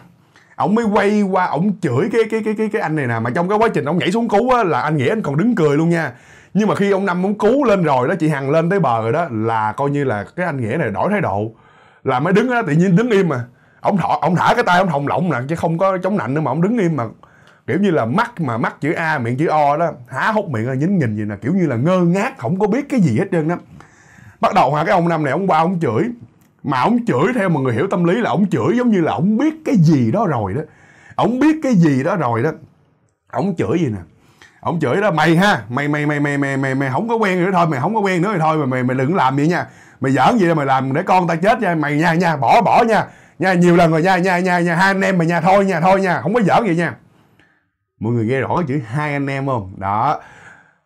ông mới quay qua ông chửi cái cái cái cái cái anh này nè mà trong cái quá trình ông nhảy xuống cứu á là anh nghĩa anh còn đứng cười luôn nha nhưng mà khi ông năm ông cứu lên rồi đó chị hằng lên tới bờ rồi đó là coi như là cái anh nghĩa này đổi thái độ là mới đứng đó tự nhiên đứng im mà ông thọ ông thả cái tay ông thòng lọng là chứ không có chống nạnh nữa mà ông đứng im mà kiểu như là mắt mà mắt chữ a miệng chữ o đó há hốc miệng ra nhín nhìn gì nè kiểu như là ngơ ngác không có biết cái gì hết trơn đó bắt đầu hả cái ông năm này ông qua ông chửi mà ông chửi theo mọi người hiểu tâm lý là ông chửi giống như là ông biết cái gì đó rồi đó ông biết cái gì đó rồi đó ông chửi gì nè ông chửi đó mày ha mày mày mày mày mày mày mày không có quen nữa thôi mày không có quen nữa thì thôi mày mày mày đừng làm vậy nha mày giỡn gì đâu mày làm để con ta chết nha mày nha nha bỏ bỏ nha nha nhiều lần rồi nha nha nha nha hai anh em mày nha thôi nha thôi nha không có giỡn vậy nha mọi người nghe rõ chữ hai anh em không đó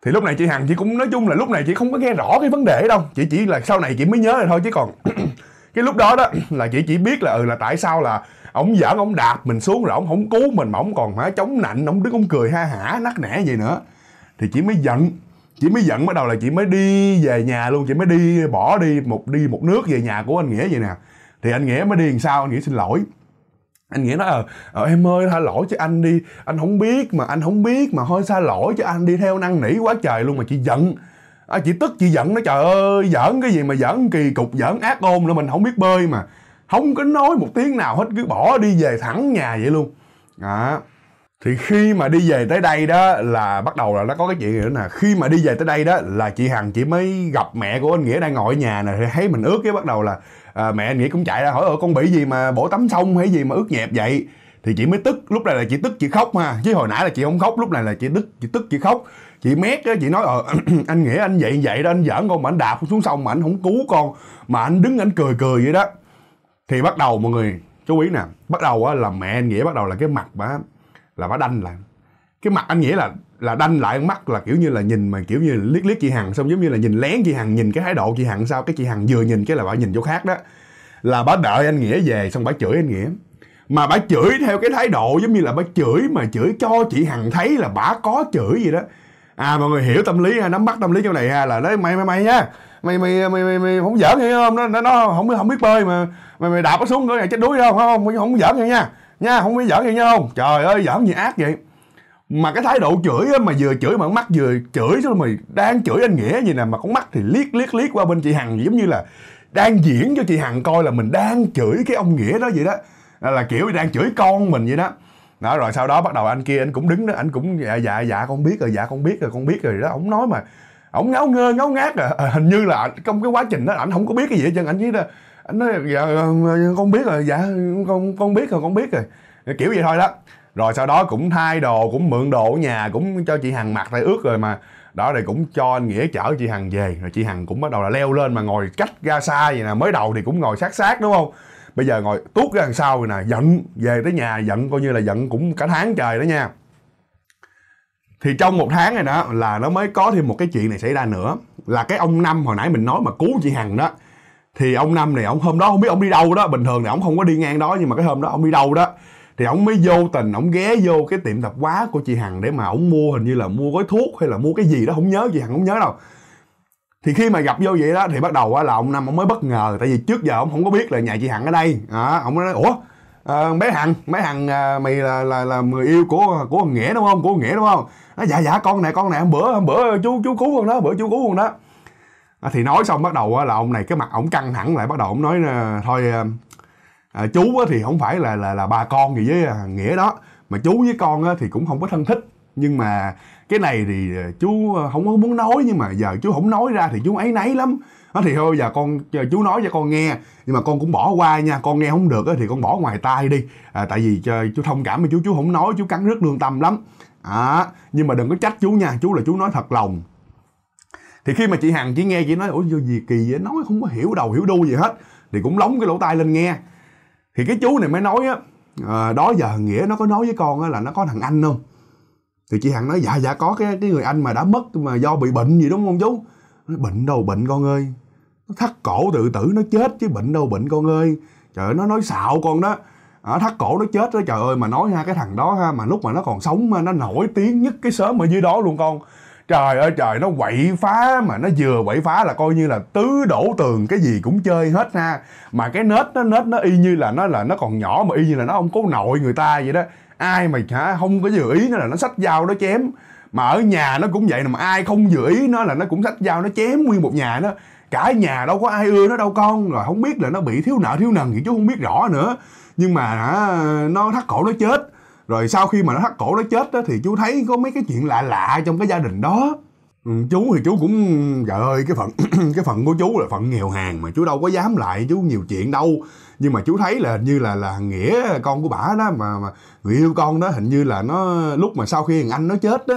thì lúc này chị hằng chị cũng nói chung là lúc này chị không có nghe rõ cái vấn đề đâu chị chỉ là sau này chị mới nhớ rồi thôi chứ còn cái lúc đó đó là chị chỉ biết là ừ là tại sao là ổng giỡn ổng đạp mình xuống rồi ổng không cứu mình mà ổng còn má chống nạnh ổng đứng ổng cười ha hả nắc nẻ gì nữa thì chị mới giận chị mới giận bắt đầu là chị mới đi về nhà luôn chị mới đi bỏ đi một đi một nước về nhà của anh nghĩa vậy nè thì anh nghĩa mới đi làm sao anh nghĩa xin lỗi anh nghĩa nói ờ à, à, em ơi tha lỗi cho anh đi anh không biết mà anh không biết mà hơi xa lỗi cho anh đi theo năn nỉ quá trời luôn mà chị giận à, chị tức chị giận nó trời ơi giỡn cái gì mà giỡn kỳ cục giỡn ác ôn nữa mình không biết bơi mà không có nói một tiếng nào hết cứ bỏ đi về thẳng nhà vậy luôn à thì khi mà đi về tới đây đó là bắt đầu là nó có cái chuyện nữa nè khi mà đi về tới đây đó là chị hằng chị mới gặp mẹ của anh nghĩa đang ngồi ở nhà nè thì thấy mình ướt cái bắt đầu là à, mẹ anh nghĩa cũng chạy ra hỏi ơi con bị gì mà bổ tắm xong hay gì mà ướt nhẹp vậy thì chị mới tức lúc này là chị tức chị khóc ha chứ hồi nãy là chị không khóc lúc này là chị tức chị tức chị khóc chị mét á chị nói ờ anh nghĩa anh vậy vậy đó anh giỡn con mà anh đạp xuống sông mà anh không cứu con mà anh đứng anh cười cười vậy đó thì bắt đầu mọi người chú ý nè bắt đầu á là mẹ anh nghĩa bắt đầu là cái mặt bà là bà đanh lại cái mặt anh nghĩa là là đanh lại mắt là kiểu như là nhìn mà kiểu như liếc liếc chị hằng xong giống như là nhìn lén chị hằng nhìn cái thái độ chị hằng sao cái chị hằng vừa nhìn cái là bà nhìn chỗ khác đó là bà đợi anh nghĩa về xong bà chửi anh nghĩa mà bà chửi theo cái thái độ giống như là bà chửi mà chửi cho chị hằng thấy là bà có chửi gì đó à mọi người hiểu tâm lý ha nắm bắt tâm lý chỗ này ha là đấy mày mày mày nha mày mày mày mày, mày không giỡn hay không nó nó, nó không không biết bơi mà mày mày đạp nó xuống cái này chết đuối không không không, không giỡn nha nha không biết giỡn hay nha không trời ơi giỡn gì ác vậy mà cái thái độ chửi á, mà vừa chửi mà mắt vừa chửi chứ mày đang chửi anh nghĩa gì nè mà con mắt thì liếc liếc liếc qua bên chị hằng giống như là đang diễn cho chị hằng coi là mình đang chửi cái ông nghĩa đó vậy đó là kiểu đang chửi con mình vậy đó đó rồi sau đó bắt đầu anh kia anh cũng đứng đó anh cũng dạ dạ dạ con biết rồi dạ con biết rồi con biết rồi đó ổng nói mà ổng ngáo ngơ ngáo ngát rồi à, hình như là trong cái quá trình đó ảnh không có biết cái gì hết trơn ảnh chỉ anh nói dạ con biết rồi dạ con con biết rồi con biết rồi kiểu vậy thôi đó rồi sau đó cũng thay đồ cũng mượn đồ ở nhà cũng cho chị hằng mặc tay ướt rồi mà đó rồi cũng cho anh nghĩa chở chị hằng về rồi chị hằng cũng bắt đầu là leo lên mà ngồi cách ra xa vậy nè mới đầu thì cũng ngồi sát sát đúng không bây giờ ngồi tuốt ra đằng sau rồi nè giận về tới nhà giận coi như là giận cũng cả tháng trời đó nha thì trong một tháng này đó là nó mới có thêm một cái chuyện này xảy ra nữa là cái ông năm hồi nãy mình nói mà cứu chị hằng đó thì ông năm này ông hôm đó không biết ông đi đâu đó bình thường thì ông không có đi ngang đó nhưng mà cái hôm đó ông đi đâu đó thì ổng mới vô tình ổng ghé vô cái tiệm tạp hóa của chị hằng để mà ổng mua hình như là mua gói thuốc hay là mua cái gì đó không nhớ chị hằng không nhớ đâu thì khi mà gặp vô vậy đó thì bắt đầu là ông năm ông mới bất ngờ tại vì trước giờ ông không có biết là nhà chị hằng ở đây à, ông nói ủa à, bé hằng bé hằng à, mày là, là là người yêu của của thằng nghĩa đúng không của nghĩa đúng không nó dạ dạ con này con này hôm bữa hôm bữa chú chú cứu con đó bữa chú cứu con đó à, thì nói xong bắt đầu là ông này cái mặt ổng căng thẳng lại bắt đầu ông nói ờ, thôi à, chú thì không phải là là là bà con gì với à, nghĩa đó mà chú với con thì cũng không có thân thích nhưng mà cái này thì à, chú à, không có muốn nói nhưng mà giờ chú không nói ra thì chú ấy nấy lắm nó thì thôi giờ con giờ chú nói cho con nghe nhưng mà con cũng bỏ qua nha con nghe không được thì con bỏ ngoài tai đi à, tại vì chú thông cảm với chú chú không nói chú cắn rất lương tâm lắm à, nhưng mà đừng có trách chú nha chú là chú nói thật lòng thì khi mà chị hằng chỉ nghe chị nói ủa gì kỳ vậy nói không có hiểu đầu hiểu đu gì hết thì cũng lóng cái lỗ tai lên nghe thì cái chú này mới nói á à, đó giờ nghĩa nó có nói với con á là nó có thằng anh không thì chị hằng nói dạ dạ có cái cái người anh mà đã mất mà do bị bệnh gì đúng không chú nó bệnh đâu bệnh con ơi nó thắt cổ tự tử nó chết chứ bệnh đâu bệnh con ơi trời ơi, nó nói xạo con đó à, thắt cổ nó chết đó trời ơi mà nói ha cái thằng đó ha mà lúc mà nó còn sống mà nó nổi tiếng nhất cái sớm ở dưới đó luôn con trời ơi trời nó quậy phá mà nó vừa quậy phá là coi như là tứ đổ tường cái gì cũng chơi hết ha mà cái nết nó nết nó y như là nó là nó còn nhỏ mà y như là nó không có nội người ta vậy đó ai mà hả không có vừa ý nó là nó sách dao nó chém mà ở nhà nó cũng vậy mà ai không vừa ý nó là nó cũng sách dao nó chém nguyên một nhà nó cả nhà đâu có ai ưa nó đâu con rồi không biết là nó bị thiếu nợ thiếu nần gì chứ không biết rõ nữa nhưng mà hả nó thắt cổ nó chết rồi sau khi mà nó thắt cổ nó chết đó, thì chú thấy có mấy cái chuyện lạ lạ trong cái gia đình đó ừ, chú thì chú cũng trời ơi cái phận cái phận của chú là phận nghèo hàng mà chú đâu có dám lại chú nhiều chuyện đâu nhưng mà chú thấy là hình như là là nghĩa con của bả đó mà, mà người yêu con đó hình như là nó lúc mà sau khi anh nó chết đó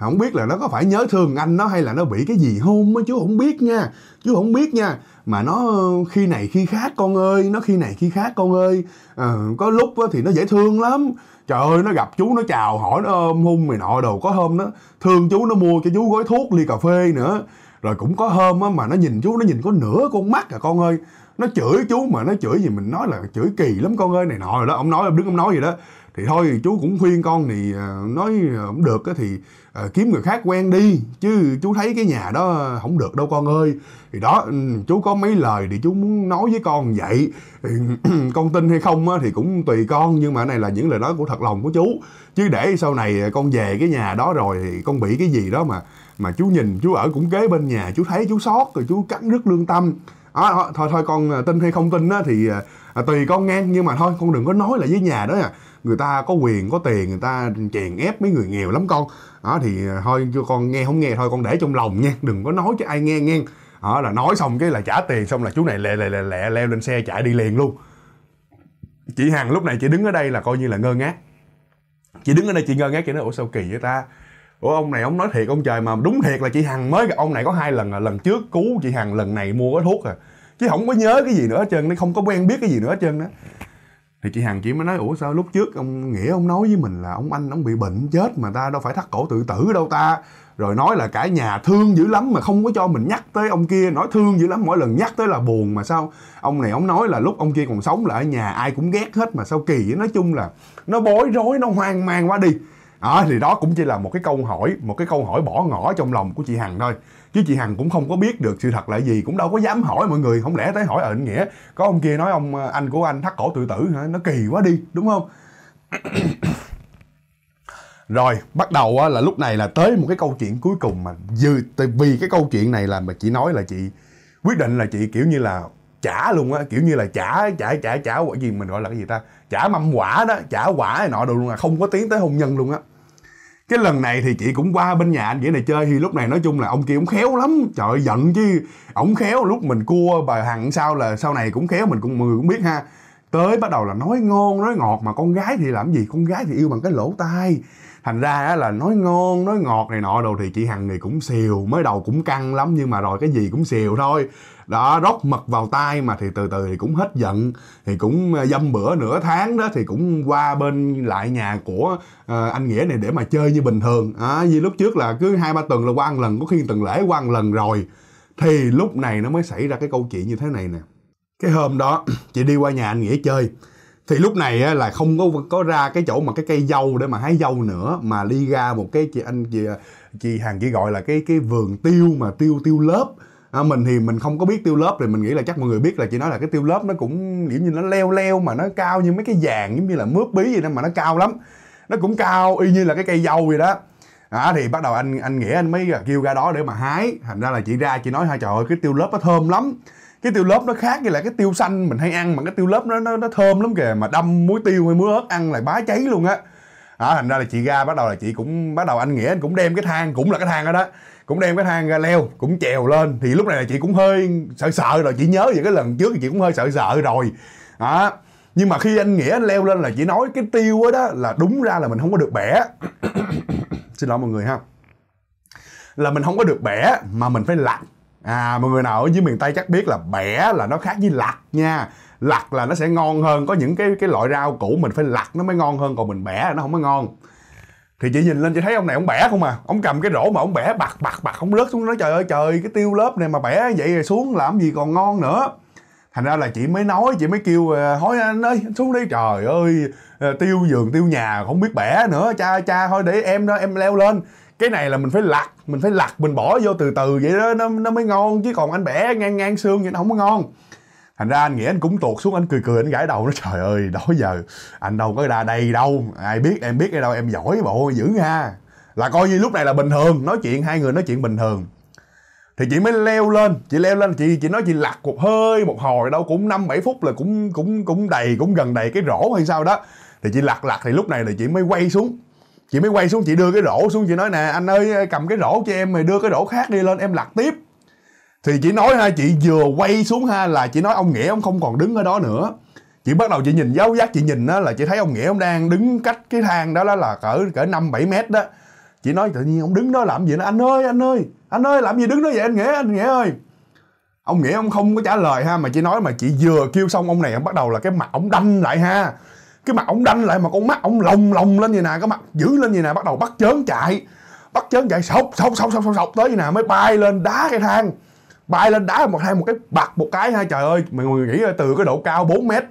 không biết là nó có phải nhớ thương anh nó hay là nó bị cái gì hôn á chú không biết nha chú không biết nha mà nó khi này khi khác con ơi nó khi này khi khác con ơi à, có lúc thì nó dễ thương lắm trời ơi nó gặp chú nó chào hỏi nó ôm hung mày nọ đồ có hôm nó thương chú nó mua cho chú gói thuốc ly cà phê nữa rồi cũng có hôm á mà nó nhìn chú nó nhìn có nửa con mắt à con ơi nó chửi chú mà nó chửi gì mình nói là chửi kỳ lắm con ơi này nọ rồi đó ông nói ông đứng ông nói gì đó thì thôi chú cũng khuyên con thì ờ, nói không được thì ờ, kiếm người khác quen đi chứ chú thấy cái nhà đó không được đâu con ơi thì đó ừ, chú có mấy lời thì chú muốn nói với con vậy con tin hay không thì cũng tùy con nhưng mà này là những lời nói của thật lòng của chú chứ để sau này ờ, con về cái nhà đó rồi thì con bị cái gì đó mà mà chú nhìn chú ở cũng kế bên nhà chú thấy chú sót rồi chú cắn rứt lương tâm à, thôi thôi con tin hay không tin thì à, tùy con nghe nhưng mà thôi con đừng có nói là với nhà đó à người ta có quyền có tiền người ta chèn ép mấy người nghèo lắm con đó thì ờ, thôi cho con nghe không nghe thôi con để trong lòng nha đừng có nói cho ai nghe nghe đó là nói xong cái là trả tiền xong là chú này lẹ lẹ lẹ lẹ leo lên xe chạy đi liền luôn chị hằng lúc này chị đứng ở đây là coi như là ngơ ngác chị đứng ở đây chị ngơ ngác chị nói ủa sao kỳ vậy ta ủa ông này ông nói thiệt ông trời mà đúng thiệt là chị hằng mới gặp ông này có hai lần là lần trước cứu chị hằng lần này mua cái thuốc à chứ không có nhớ cái gì nữa hết trơn nó không có quen biết cái gì nữa hết trơn đó thì chị hằng chỉ mới nói ủa sao lúc trước ông nghĩa ông nói với mình là ông anh ông bị bệnh chết mà ta đâu phải thắt cổ tự tử đâu ta rồi nói là cả nhà thương dữ lắm mà không có cho mình nhắc tới ông kia nói thương dữ lắm mỗi lần nhắc tới là buồn mà sao ông này ông nói là lúc ông kia còn sống là ở nhà ai cũng ghét hết mà sao kỳ nói chung là nó bối rối nó hoang mang quá đi à, thì đó cũng chỉ là một cái câu hỏi một cái câu hỏi bỏ ngỏ trong lòng của chị hằng thôi chứ chị hằng cũng không có biết được sự thật là gì cũng đâu có dám hỏi mọi người không lẽ tới hỏi ở nghĩa có ông kia nói ông ờ, anh của anh thắt cổ tự tử hả nó kỳ quá đi đúng không rồi bắt đầu á, là lúc này là tới một cái câu chuyện cuối cùng mà dư vì cái câu chuyện này là mà chị nói là chị quyết định là chị kiểu như là trả luôn á kiểu như là trả trả trả trả quả gì mình gọi là cái gì ta trả mâm quả đó trả quả này nọ đồ luôn là không có tiến tới hôn nhân luôn á cái lần này thì chị cũng qua bên nhà anh dễ này chơi thì lúc này nói chung là ông kia cũng khéo lắm trời ơi, giận chứ ổng khéo lúc mình cua bà hằng sau là sau này cũng khéo mình cũng người cũng biết ha tới bắt đầu là nói ngon nói ngọt mà con gái thì làm gì con gái thì yêu bằng cái lỗ tai thành ra là nói ngon nói ngọt này nọ đồ thì chị hằng này cũng xìu mới đầu cũng căng lắm nhưng mà rồi cái gì cũng xìu thôi đó rót mật vào tay mà thì từ từ thì cũng hết giận thì cũng ờ, dâm bữa nửa tháng đó thì cũng qua bên lại nhà của uh, anh nghĩa này để mà chơi như bình thường à, như lúc trước là cứ hai ba tuần là qua một lần có khi tuần lễ qua một lần rồi thì lúc này nó mới xảy ra cái câu chuyện như thế này nè cái hôm đó chị đi qua nhà anh nghĩa chơi thì lúc này là không có có ra cái chỗ mà cái cây dâu để mà hái dâu nữa mà đi ra một cái chị anh chị ờ, chị hàng chỉ gọi là cái cái vườn tiêu mà tiêu tiêu lớp à, mình thì mình không có biết tiêu lớp thì mình nghĩ là chắc mọi người biết là chị nói là cái tiêu lớp nó cũng kiểu như nó leo leo mà nó cao như mấy cái vàng giống như là mướp bí gì đó mà nó cao lắm nó cũng cao y như là cái cây dâu vậy đó À, thì bắt đầu anh anh nghĩa anh mới kêu ra đó để mà hái thành ra là chị ra chị nói hai trời ơi cái tiêu lớp nó thơm lắm cái tiêu lớp nó khác như là cái tiêu xanh mình hay ăn mà cái tiêu lớp nó nó, nó thơm lắm kìa mà đâm muối tiêu hay muối ớt ăn là bá cháy luôn á đó thành ra là chị ra bắt đầu là chị cũng bắt đầu anh nghĩa cũng đem cái thang cũng là cái thang đó đó cũng đem cái thang ra leo cũng trèo lên thì lúc này là chị cũng hơi sợ sợ rồi chị nhớ về cái lần trước thì chị cũng hơi sợ sợ rồi đó nhưng mà khi anh nghĩa anh leo lên là chị nói cái tiêu đó, là đúng ra là mình không có được bẻ xin lỗi mọi người ha là mình không có được bẻ mà mình phải lặn à mọi người nào ở dưới miền tây chắc biết là bẻ là nó khác với lặt nha lặt là nó sẽ ngon hơn có những cái cái loại rau củ mình phải lặt nó mới ngon hơn còn mình bẻ là nó không có ngon thì chị nhìn lên chị thấy ông này ông bẻ không à ông cầm cái rổ mà ông bẻ bạc bạc bạc không lướt xuống nói trời ơi trời cái tiêu lớp này mà bẻ vậy rồi xuống làm gì còn ngon nữa thành ra là chị mới nói chị mới kêu à, hối anh ơi xuống đi trời ơi à, tiêu giường tiêu nhà không biết bẻ nữa cha cha thôi để em đó em leo lên cái này là mình phải lặt mình phải lặt mình bỏ vô từ từ vậy đó nó, nó mới ngon chứ còn anh bẻ ngang ngang xương vậy nó không có ngon thành ra anh nghĩ anh cũng tuột xuống anh cười cười anh gãi đầu nó trời ơi đó giờ anh đâu có ra đây đâu ai biết em biết ở đâu em giỏi bộ dữ ha là coi như lúc này là bình thường nói chuyện hai người nói chuyện bình thường thì chị mới leo lên chị leo lên chị chị nói chị lặt một hơi một hồi đâu cũng năm bảy phút là cũng cũng cũng đầy cũng gần đầy cái rổ hay sao đó thì chị lặt lặt thì lúc này là chị mới quay xuống chị mới quay xuống chị đưa cái rổ xuống chị nói nè anh ơi cầm cái rổ cho em mày đưa cái rổ khác đi lên em lặt tiếp thì chị nói ha chị vừa quay xuống ha là chị nói ông nghĩa ông không còn đứng ở đó nữa chị bắt đầu chị nhìn giáo giác chị nhìn á là chị thấy ông nghĩa ông đang đứng cách cái thang đó, là cỡ cỡ năm bảy mét đó chị nói tự nhiên ông đứng đó làm gì nó anh ơi anh ơi anh ơi làm gì đứng đó vậy anh nghĩa anh nghĩa ơi ông nghĩa ông không có trả lời ha mà chị nói mà chị vừa kêu xong ông này ông bắt đầu là cái mặt ông đanh lại ha cái mặt ông đanh lại mà con mắt ông lồng lồng lên như nè cái mặt dữ lên như nè bắt đầu bắt chớn chạy bắt chớn chạy sọc sọc sọc sọc sọc tới như nè mới bay lên đá cái thang bay lên đá một hai một cái bạc một cái ha trời ơi mọi người nghĩ từ cái độ cao 4 mét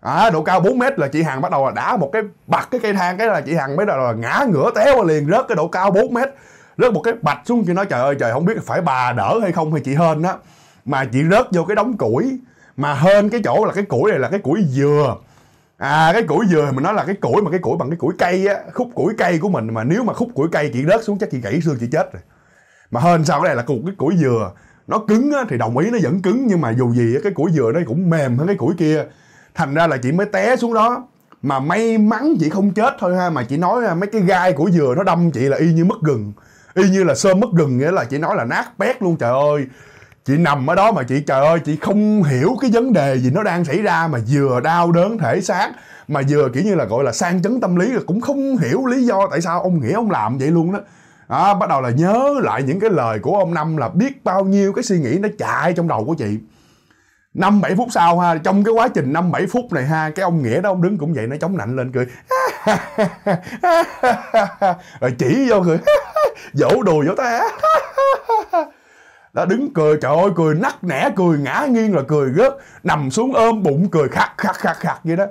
à, độ cao 4 mét là chị Hằng bắt đầu là đá một cái bật cái cây thang cái là chị Hằng mới đầu là ngã ngửa téo liền rớt cái độ cao 4 mét rớt một cái bạch xuống chị nói trời ơi trời không biết phải bà đỡ hay không hay chị hên á mà chị rớt vô cái đống củi mà hên cái chỗ là cái củi này là cái củi dừa à cái củi dừa mình nói là cái củi mà cái củi bằng cái củi cây á khúc củi cây của mình mà nếu mà khúc củi cây chị rớt xuống chắc chị gãy xương chị chết rồi mà hên sao cái này là cục cái củi dừa nó cứng á, thì đồng ý nó vẫn cứng nhưng mà dù gì á, cái củi dừa nó cũng mềm hơn cái củi kia thành ra là chị mới té xuống đó mà may mắn chị không chết thôi ha mà chị nói mấy cái gai của dừa nó đâm chị là y như mất gừng y như là sơ mất gừng nghĩa là chị nói là nát bét luôn trời ơi chị nằm ở đó mà chị trời ơi chị không hiểu cái vấn đề gì nó đang xảy ra mà vừa đau đớn thể xác mà vừa kiểu như là gọi là sang chấn tâm lý là cũng không hiểu lý do tại sao ông nghĩa ông làm vậy luôn đó đó, à, bắt đầu là nhớ lại những cái lời của ông năm là biết bao nhiêu cái suy nghĩ nó chạy trong đầu của chị năm bảy phút sau ha trong cái quá trình năm bảy phút này ha cái ông nghĩa đó ông đứng cũng vậy nó chống nạnh lên cười rồi chỉ vô cười vỗ đùi vỗ tay đó đứng cười trời ơi cười nắc nẻ cười ngã nghiêng là cười rớt nằm xuống ôm bụng cười khạc khạc khạc khạc vậy đó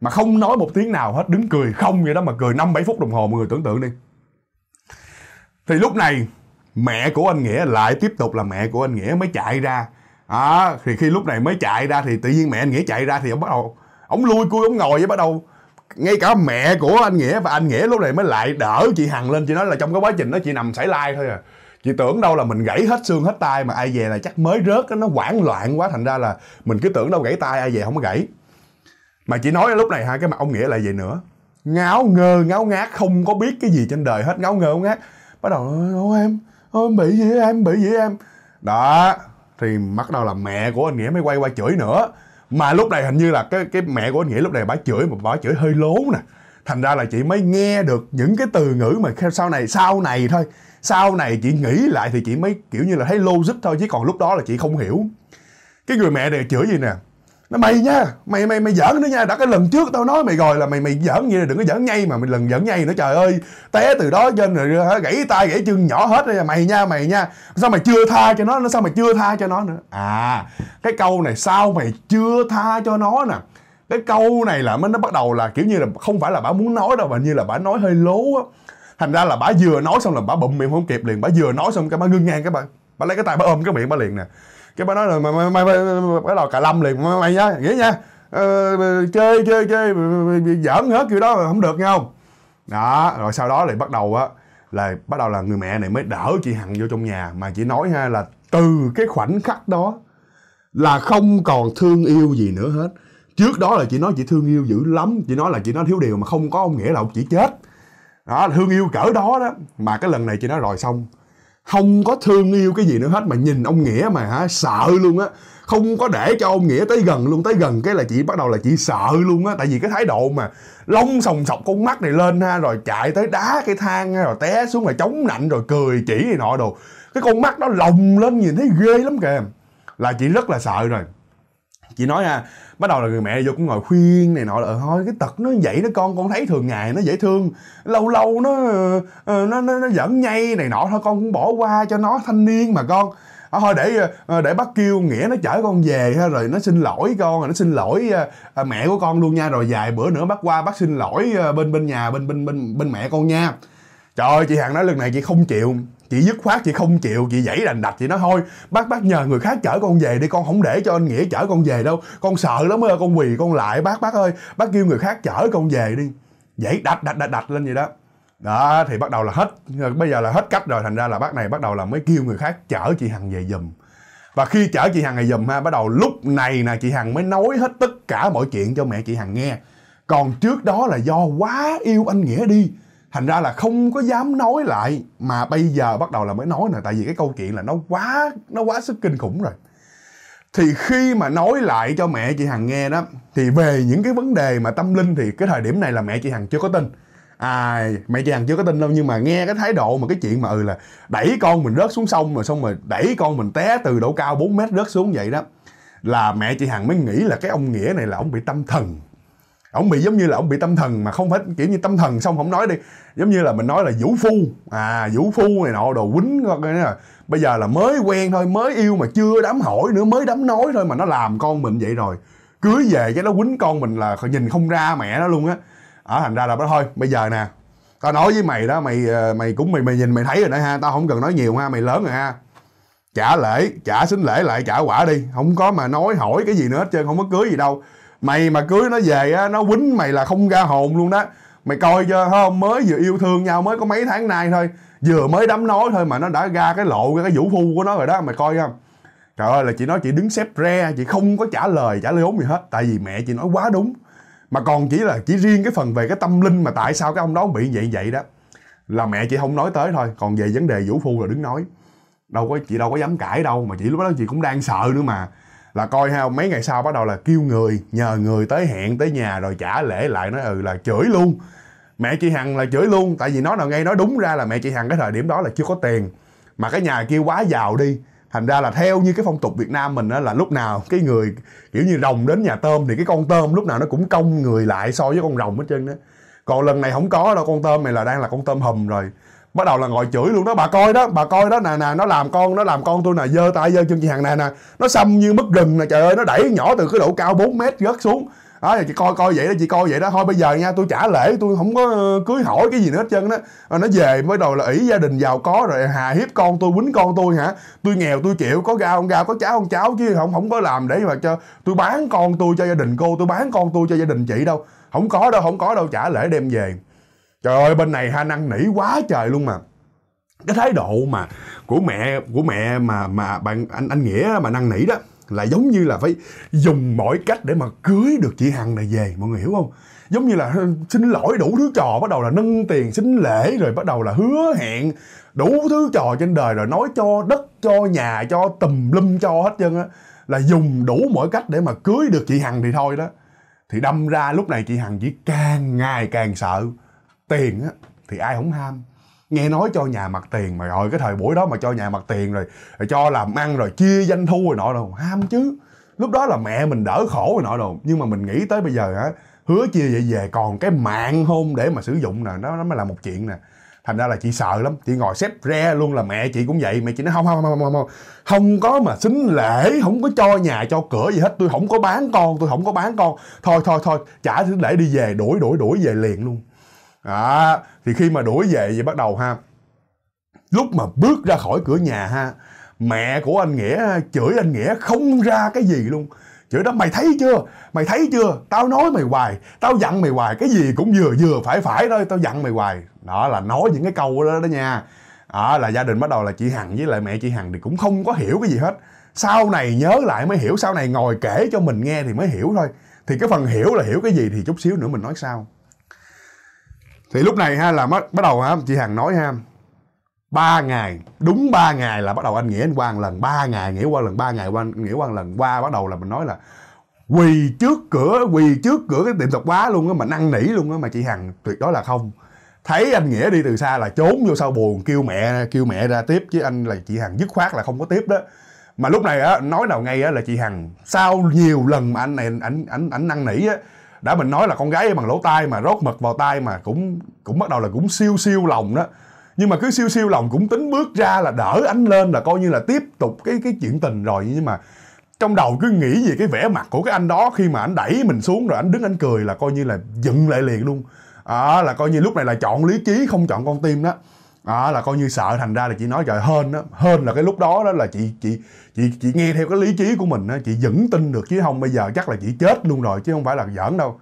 mà không nói một tiếng nào hết đứng cười không vậy đó mà cười năm bảy phút đồng hồ mọi người tưởng tượng đi thì lúc này mẹ của anh nghĩa lại tiếp tục là mẹ của anh nghĩa mới chạy ra à, thì khi lúc này mới chạy ra thì tự nhiên mẹ anh nghĩa chạy ra thì ông bắt đầu ông lui cui ông ngồi với bắt đầu ngay cả mẹ của anh nghĩa và anh nghĩa lúc này mới lại đỡ chị hằng lên chị nói là trong cái quá trình đó chị nằm sải lai thôi à chị tưởng đâu là mình gãy hết xương hết tay mà ai về là chắc mới rớt nó hoảng loạn quá thành ra là mình cứ tưởng đâu gãy tay ai về không có gãy mà chị nói lúc này hai cái mặt ông nghĩa lại vậy nữa ngáo ngơ ngáo ngác không có biết cái gì trên đời hết ngáo ngơ ngáo ngác bắt đầu ôi em ôi em bị gì em bị gì em đó thì bắt đầu là mẹ của anh nghĩa mới quay qua chửi nữa mà lúc này hình như là cái cái mẹ của anh nghĩa lúc này bà chửi mà bà chửi hơi lố nè thành ra là chị mới nghe được những cái từ ngữ mà sau này sau này thôi sau này chị nghĩ lại thì chị mới kiểu như là thấy logic thôi chứ còn lúc đó là chị không hiểu cái người mẹ này chửi gì nè nó mày nha mày mày mày giỡn nữa nha đã cái lần trước tao nói mày rồi là mày mày giỡn vậy đừng có giỡn ngay mà mày lần giỡn ngay nữa trời ơi té từ đó trên rồi gãy tay gãy chân nhỏ hết rồi mày nha mày nha sao mày chưa tha cho nó nó sao mày chưa tha cho nó nữa à cái câu này sao mày chưa tha cho nó nè cái câu này là nó bắt đầu là kiểu như là không phải là bà muốn nói đâu mà như là bà nói hơi lố á thành ra là bà vừa nói xong là bà bụm miệng không kịp liền bà vừa nói xong cái bà ngưng ngang các bạn bà lấy cái tay bà ôm cái miệng bà liền nè cái bà nói là mày mày mày, mày, mày lâm liền mày, mày nha nghĩa nha ờ, chơi chơi chơi giỡn hết kiểu đó không được nha không đó rồi sau đó lại bắt đầu á là bắt đầu là người mẹ này mới đỡ chị hằng vô trong nhà mà chị nói ha là từ cái khoảnh khắc đó là không còn thương yêu gì nữa hết trước đó là chị nói chị thương yêu dữ lắm chị nói là chị nói thiếu điều mà không có ông nghĩa là ông chỉ chết đó thương yêu cỡ đó đó mà cái lần này chị nói rồi xong không có thương yêu cái gì nữa hết mà nhìn ông nghĩa mà hả sợ luôn á không có để cho ông nghĩa tới gần luôn tới gần cái là chị bắt đầu là chị sợ luôn á tại vì cái thái độ mà lông sòng sọc con mắt này lên ha rồi chạy tới đá cái thang ha, rồi té xuống rồi chống nạnh rồi cười chỉ này nọ đồ cái con mắt đó lồng lên nhìn thấy ghê lắm kìa là chị rất là sợ rồi chị nói ha bắt đầu là người mẹ vô cũng ngồi khuyên này nọ là ờ, thôi cái tật nó vậy nó con con thấy thường ngày nó dễ thương lâu lâu nó ờ, nó nó, nó giỡn nhây này nọ thôi con cũng bỏ qua cho nó thanh niên mà con à, thôi để ờ, để bắt kêu nghĩa nó chở con về rồi nó xin lỗi con rồi nó xin lỗi mẹ của con luôn nha rồi vài bữa nữa bắt qua bắt xin lỗi bên bên nhà bên bên bên bên mẹ con nha trời ơi chị hằng nói lần này chị không chịu chị dứt khoát chị không chịu chị dãy đành đạch chị nói thôi bác bác nhờ người khác chở con về đi con không để cho anh nghĩa chở con về đâu con sợ lắm ơi con quỳ con lại bác bác ơi bác kêu người khác chở con về đi dãy đạch đạch đạch đạch lên vậy đó đó thì bắt đầu là hết bây giờ là hết cách rồi thành ra là bác này bắt đầu là mới kêu người khác chở chị hằng về giùm và khi chở chị hằng về giùm ha bắt đầu lúc này nè chị hằng mới nói hết tất cả mọi chuyện cho mẹ chị hằng nghe còn trước đó là do quá yêu anh nghĩa đi thành ra là không có dám nói lại mà bây giờ bắt đầu là mới nói nè tại vì cái câu chuyện là nó quá nó quá sức kinh khủng rồi thì khi mà nói lại cho mẹ chị hằng nghe đó thì về những cái vấn đề mà tâm linh thì cái thời điểm này là mẹ chị hằng chưa có tin à mẹ chị hằng chưa có tin đâu nhưng mà nghe cái thái độ mà cái chuyện mà ừ là đẩy con mình rớt xuống sông rồi xong rồi đẩy con mình té từ độ cao 4 mét rớt xuống vậy đó là mẹ chị hằng mới nghĩ là cái ông nghĩa này là ông bị tâm thần ổng bị giống như là ổng bị tâm thần mà không phải kiểu như tâm thần xong không nói đi giống như là mình nói là vũ phu à vũ phu này nọ đồ quýnh cái là bây giờ là mới quen thôi mới yêu mà chưa đám hỏi nữa mới đám nói thôi mà nó làm con mình vậy rồi cưới về cái nó quýnh con mình là nhìn không ra mẹ nó luôn á ở à, thành ra là thôi bây giờ nè tao nói với mày đó mày ờ, mày cũng mày mày nhìn mày thấy rồi đó ha tao không cần nói nhiều ha mày lớn rồi ha trả lễ trả xính lễ lại trả quả đi không có mà nói hỏi cái gì nữa hết trơn không có cưới gì đâu mày mà cưới nó về á nó quýnh mày là không ra hồn luôn đó mày coi chưa không mới vừa yêu thương nhau mới có mấy tháng nay thôi vừa mới đấm nói thôi mà nó đã ra cái lộ ra cái vũ phu của nó rồi đó mày coi không trời ơi là chị nói chị đứng xếp re chị không có trả lời trả lời ốm gì hết tại vì mẹ chị nói quá đúng mà còn chỉ là chỉ riêng cái phần về cái tâm linh mà tại sao cái ông đó bị vậy vậy đó là mẹ chị không nói tới thôi còn về vấn đề vũ phu là đứng nói đâu có chị đâu có dám cãi đâu mà chị lúc đó chị cũng đang sợ nữa mà là coi ha mấy ngày sau bắt đầu là kêu người nhờ người tới hẹn tới nhà rồi trả lễ lại nói ừ là chửi luôn mẹ chị hằng là chửi luôn tại vì nó nào ngay nói đúng ra là mẹ chị hằng cái thời điểm đó là chưa có tiền mà cái nhà kia quá giàu đi thành ra là theo như cái phong tục việt nam mình á là lúc nào cái người kiểu như rồng đến nhà tôm thì cái con tôm lúc nào nó cũng cong người lại so với con rồng hết trơn đó còn lần này không có đâu con tôm này là đang là con tôm hùm rồi bắt đầu là ngồi chửi luôn đó bà coi đó bà coi đó nè nè nó làm con nó làm con tôi nè giơ tay giơ chân chị hàng nè nè nó xăm như mất rừng nè trời ơi nó đẩy nhỏ từ cái độ cao 4 mét rớt xuống đó giờ chị coi coi vậy đó chị coi vậy đó thôi bây giờ nha tôi trả lễ tôi không có ờ, cưới hỏi cái gì nữa hết trơn đó rồi ờ, nó về mới đầu là ỷ gia đình giàu có rồi hà hiếp con tôi quýnh con tôi hả tôi nghèo tôi chịu có gao không gao có cháo không cháo chứ không không có làm để mà cho tôi bán con tôi cho gia đình cô tôi bán con tôi cho gia đình chị đâu không có đâu không có đâu trả lễ đem về trời ơi bên này ha năn nỉ quá trời luôn mà cái thái độ mà của mẹ của mẹ mà mà bạn anh anh nghĩa mà năn nỉ đó là giống như là phải dùng mọi cách để mà cưới được chị hằng này về mọi người hiểu không giống như là xin lỗi đủ thứ trò bắt đầu là nâng tiền xin lễ rồi bắt đầu là hứa hẹn đủ thứ trò trên đời rồi nói cho đất cho nhà cho tùm lum cho hết trơn á là dùng đủ mọi cách để mà cưới được chị hằng thì thôi đó thì đâm ra lúc này chị hằng chỉ càng ngày càng sợ tiền á thì ai không ham nghe nói cho nhà mặt tiền mà rồi cái thời buổi đó mà cho nhà mặt tiền rồi, rồi cho làm ăn rồi chia doanh thu rồi nọ đâu ham chứ lúc đó là mẹ mình đỡ khổ rồi nọ đâu nhưng mà mình nghĩ tới bây giờ á hứa chia vậy về còn cái mạng hôn để mà sử dụng nè nó nó mới là một chuyện nè thành ra là chị sợ lắm chị ngồi xếp re luôn là mẹ chị cũng vậy mẹ chị nói không không không không không không có mà xính lễ không có cho nhà cho cửa gì hết tôi không có bán con tôi không có bán con thôi thôi thôi trả xính lễ đi về đuổi đuổi đuổi về liền luôn đó thì khi mà đuổi về thì bắt đầu ha lúc mà bước ra khỏi cửa nhà ha mẹ của anh nghĩa chửi anh nghĩa không ra cái gì luôn chửi đó mày thấy chưa mày thấy chưa tao nói mày hoài tao dặn mày hoài cái gì cũng vừa vừa phải phải thôi tao dặn mày hoài đó là nói những cái câu đó đó nha đó là gia đình bắt đầu là chị hằng với lại mẹ chị hằng thì cũng không có hiểu cái gì hết sau này nhớ lại mới hiểu sau này ngồi kể cho mình nghe thì mới hiểu thôi thì cái phần hiểu là hiểu cái gì thì chút xíu nữa mình nói sau thì lúc này ha là bắt bắt đầu ha chị hằng nói ha ba ngày đúng ba ngày là bắt đầu anh nghĩa anh qua một lần ba ngày nghĩa qua lần ba ngày qua nghĩa qua lần qua bắt đầu là mình nói là quỳ trước cửa quỳ trước cửa cái tiệm tạp hóa luôn á mà năn nỉ luôn á mà chị hằng tuyệt đối là không thấy anh nghĩa đi từ xa là trốn vô sau buồn kêu mẹ kêu mẹ ra tiếp chứ anh là chị hằng dứt khoát là không có tiếp đó mà lúc này á nói nào ngay á là chị hằng sau nhiều lần mà anh này ảnh ảnh ảnh năn nỉ á đã mình nói là con gái bằng lỗ tai mà rót mật vào tai mà cũng cũng bắt đầu là cũng siêu siêu lòng đó nhưng mà cứ siêu siêu lòng cũng tính bước ra là đỡ anh lên là coi như là tiếp tục cái cái chuyện tình rồi nhưng mà trong đầu cứ nghĩ về cái vẻ mặt của cái anh đó khi mà anh đẩy mình xuống rồi anh đứng anh cười là coi như là dựng lại liền luôn à, là coi như lúc này là chọn lý trí không chọn con tim đó đó là coi như sợ thành ra là chị nói trời hơn đó hơn là cái lúc đó đó là chị chị chị chị nghe theo cái lý trí của mình đó chị vững tin được chứ không bây giờ chắc là chị chết luôn rồi chứ không phải là giỡn đâu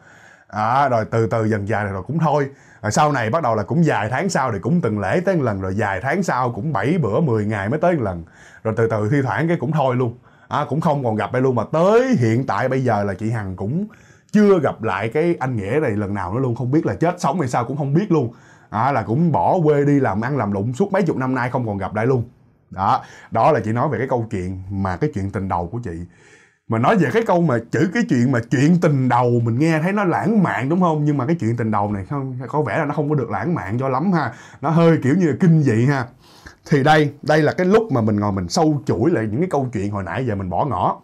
à, rồi từ từ dần dài rồi cũng thôi rồi sau này bắt đầu là cũng vài tháng sau thì cũng từng lễ tới một lần rồi vài tháng sau cũng 7 bữa 10 ngày mới tới một lần rồi từ từ thi thoảng cái cũng thôi luôn à, cũng không còn gặp ai luôn mà tới hiện tại bây giờ là chị Hằng cũng chưa gặp lại cái anh Nghĩa này lần nào nữa luôn không biết là chết sống hay sao cũng không biết luôn đó à, là cũng bỏ quê đi làm ăn làm lụng suốt mấy chục năm nay không còn gặp lại luôn đó đó là chị nói về cái câu chuyện mà cái chuyện tình đầu của chị mà nói về cái câu mà chữ cái chuyện mà chuyện tình đầu mình nghe thấy nó lãng mạn đúng không nhưng mà cái chuyện tình đầu này không có vẻ là nó không có được lãng mạn cho lắm ha nó hơi kiểu như là kinh dị ha thì đây đây là cái lúc mà mình ngồi mình sâu chuỗi lại những cái câu chuyện hồi nãy giờ mình bỏ ngỏ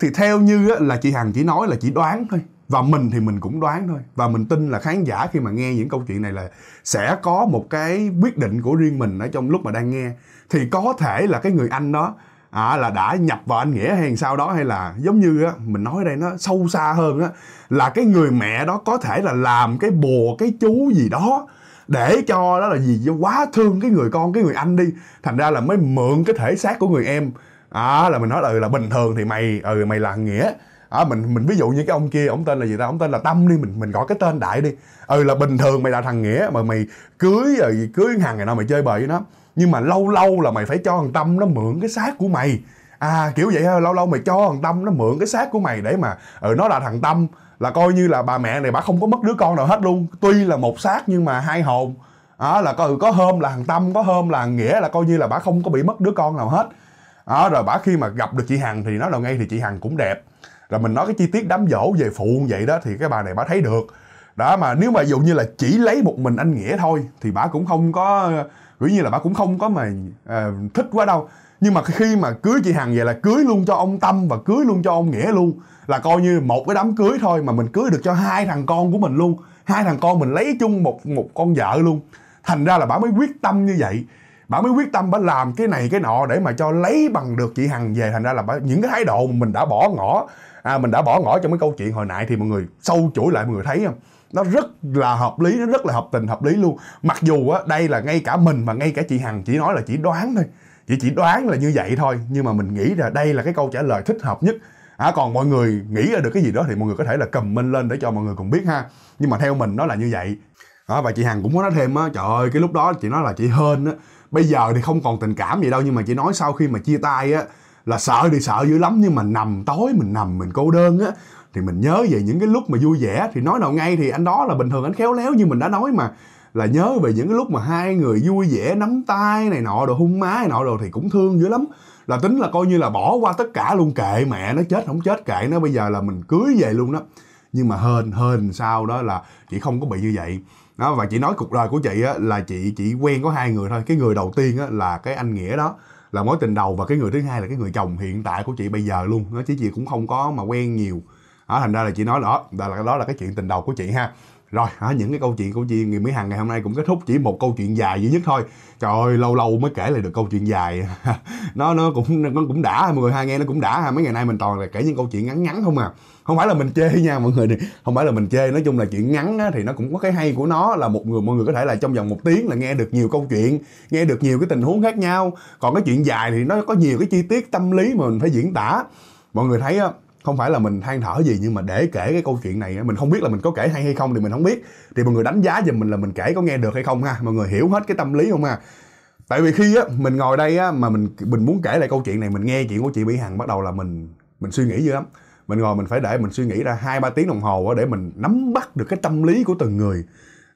thì theo như là chị hằng chỉ nói là chỉ đoán thôi và mình thì mình cũng đoán thôi và mình tin là khán giả khi mà nghe những câu chuyện này là sẽ có một cái quyết định của riêng mình ở trong lúc mà đang nghe thì có thể là cái người anh đó à, là đã nhập vào anh nghĩa hay sao đó hay là giống như á, mình nói đây nó sâu xa hơn á là cái người mẹ đó có thể là làm cái bùa cái chú gì đó để cho đó là gì quá thương cái người con cái người anh đi thành ra là mới mượn cái thể xác của người em à, là mình nói là ừ, là bình thường thì mày ừ mày là nghĩa à, mình mình ví dụ như cái ông kia ông tên là gì ta ông tên là tâm đi mình mình gọi cái tên đại đi ừ là bình thường mày là thằng nghĩa mà mày cưới rồi ờ, cưới hàng ngày nào mày chơi bời với nó nhưng mà lâu lâu là mày phải cho thằng tâm nó mượn cái xác của mày à kiểu vậy lâu lâu mày cho thằng tâm nó mượn cái xác của mày để mà ừ nó là thằng tâm là coi như là bà mẹ này bà không có mất đứa con nào hết luôn tuy là một xác nhưng mà hai hồn đó à, là có có hôm là thằng tâm có hôm là nghĩa là coi như là bà không có bị mất đứa con nào hết đó à, rồi bà khi mà gặp được chị hằng thì nói là ngay thì chị hằng cũng đẹp là mình nói cái chi tiết đám dỗ về phụ vậy đó thì cái bà này bà thấy được đó mà nếu mà dụ như là chỉ lấy một mình anh nghĩa thôi thì bà cũng không có kiểu như là bà cũng không có mà uh, thích quá đâu nhưng mà khi mà cưới chị hằng vậy là cưới luôn cho ông tâm và cưới luôn cho ông nghĩa luôn là coi như một cái đám cưới thôi mà mình cưới được cho hai thằng con của mình luôn hai thằng con mình lấy chung một một con vợ luôn thành ra là bà mới quyết tâm như vậy bà mới quyết tâm bà làm cái này cái nọ để mà cho lấy bằng được chị hằng về thành ra là bà, những cái thái độ mình đã bỏ ngỏ à, mình đã bỏ ngỏ trong cái câu chuyện hồi nãy thì mọi người sâu chuỗi lại mọi người thấy không nó rất là hợp lý nó rất là hợp tình hợp lý luôn mặc dù á, đây là ngay cả mình và ngay cả chị hằng chỉ nói là chỉ đoán thôi chỉ chỉ đoán là như vậy thôi nhưng mà mình nghĩ là đây là cái câu trả lời thích hợp nhất à, còn mọi người nghĩ ra được cái gì đó thì mọi người có thể là cầm minh lên để cho mọi người cùng biết ha nhưng mà theo mình nó là như vậy à, và chị hằng cũng có nói thêm á trời ơi cái lúc đó chị nói là chị hên á bây giờ thì không còn tình cảm gì đâu nhưng mà chị nói sau khi mà chia tay á là sợ thì sợ dữ lắm nhưng mà nằm tối mình nằm mình cô đơn á thì mình nhớ về những cái lúc mà vui vẻ thì nói nào ngay thì anh đó là bình thường anh khéo léo như mình đã nói mà là nhớ về những cái lúc mà hai người vui vẻ nắm tay này nọ đồ hung má này nọ đồ thì cũng thương dữ lắm là tính là coi như là bỏ qua tất cả luôn kệ mẹ nó chết không chết kệ nó bây giờ là mình cưới về luôn đó nhưng mà hên hên sau đó là chị không có bị như vậy đó và chị nói cuộc đời của chị á, là chị chỉ quen có hai người thôi cái người đầu tiên á, là cái anh nghĩa đó là mối tình đầu và cái người thứ hai là cái người chồng hiện tại của chị bây giờ luôn nó chứ chị cũng không có mà quen nhiều đó, thành ra là chị nói đó đó là đó là cái chuyện tình đầu của chị ha rồi hả, những cái câu chuyện của chị ngày mấy hàng ngày hôm nay cũng kết thúc chỉ một câu chuyện dài duy nhất thôi trời ơi lâu lâu mới kể lại được câu chuyện dài nó nó cũng nó cũng đã mọi người hay nghe nó cũng đã mấy ngày nay mình toàn là kể những câu chuyện ngắn ngắn không à không phải là mình chê nha mọi người không phải là mình chê nói chung là chuyện ngắn á, thì nó cũng có cái hay của nó là một người mọi người có thể là trong vòng một tiếng là nghe được nhiều câu chuyện nghe được nhiều cái tình huống khác nhau còn cái chuyện dài thì nó có nhiều cái chi tiết tâm lý mà mình phải diễn tả mọi người thấy á, không phải là mình than thở gì nhưng mà để kể cái câu chuyện này mình không biết là mình có kể hay hay không thì mình không biết thì mọi người đánh giá giùm mình là mình kể có nghe được hay không ha mọi người hiểu hết cái tâm lý không ha tại vì khi á mình ngồi đây á mà mình mình muốn kể lại câu chuyện này mình nghe chuyện của chị mỹ hằng bắt đầu là mình mình suy nghĩ dữ lắm mình ngồi mình phải để mình suy nghĩ ra hai ba tiếng đồng hồ để mình nắm bắt được cái tâm lý của từng người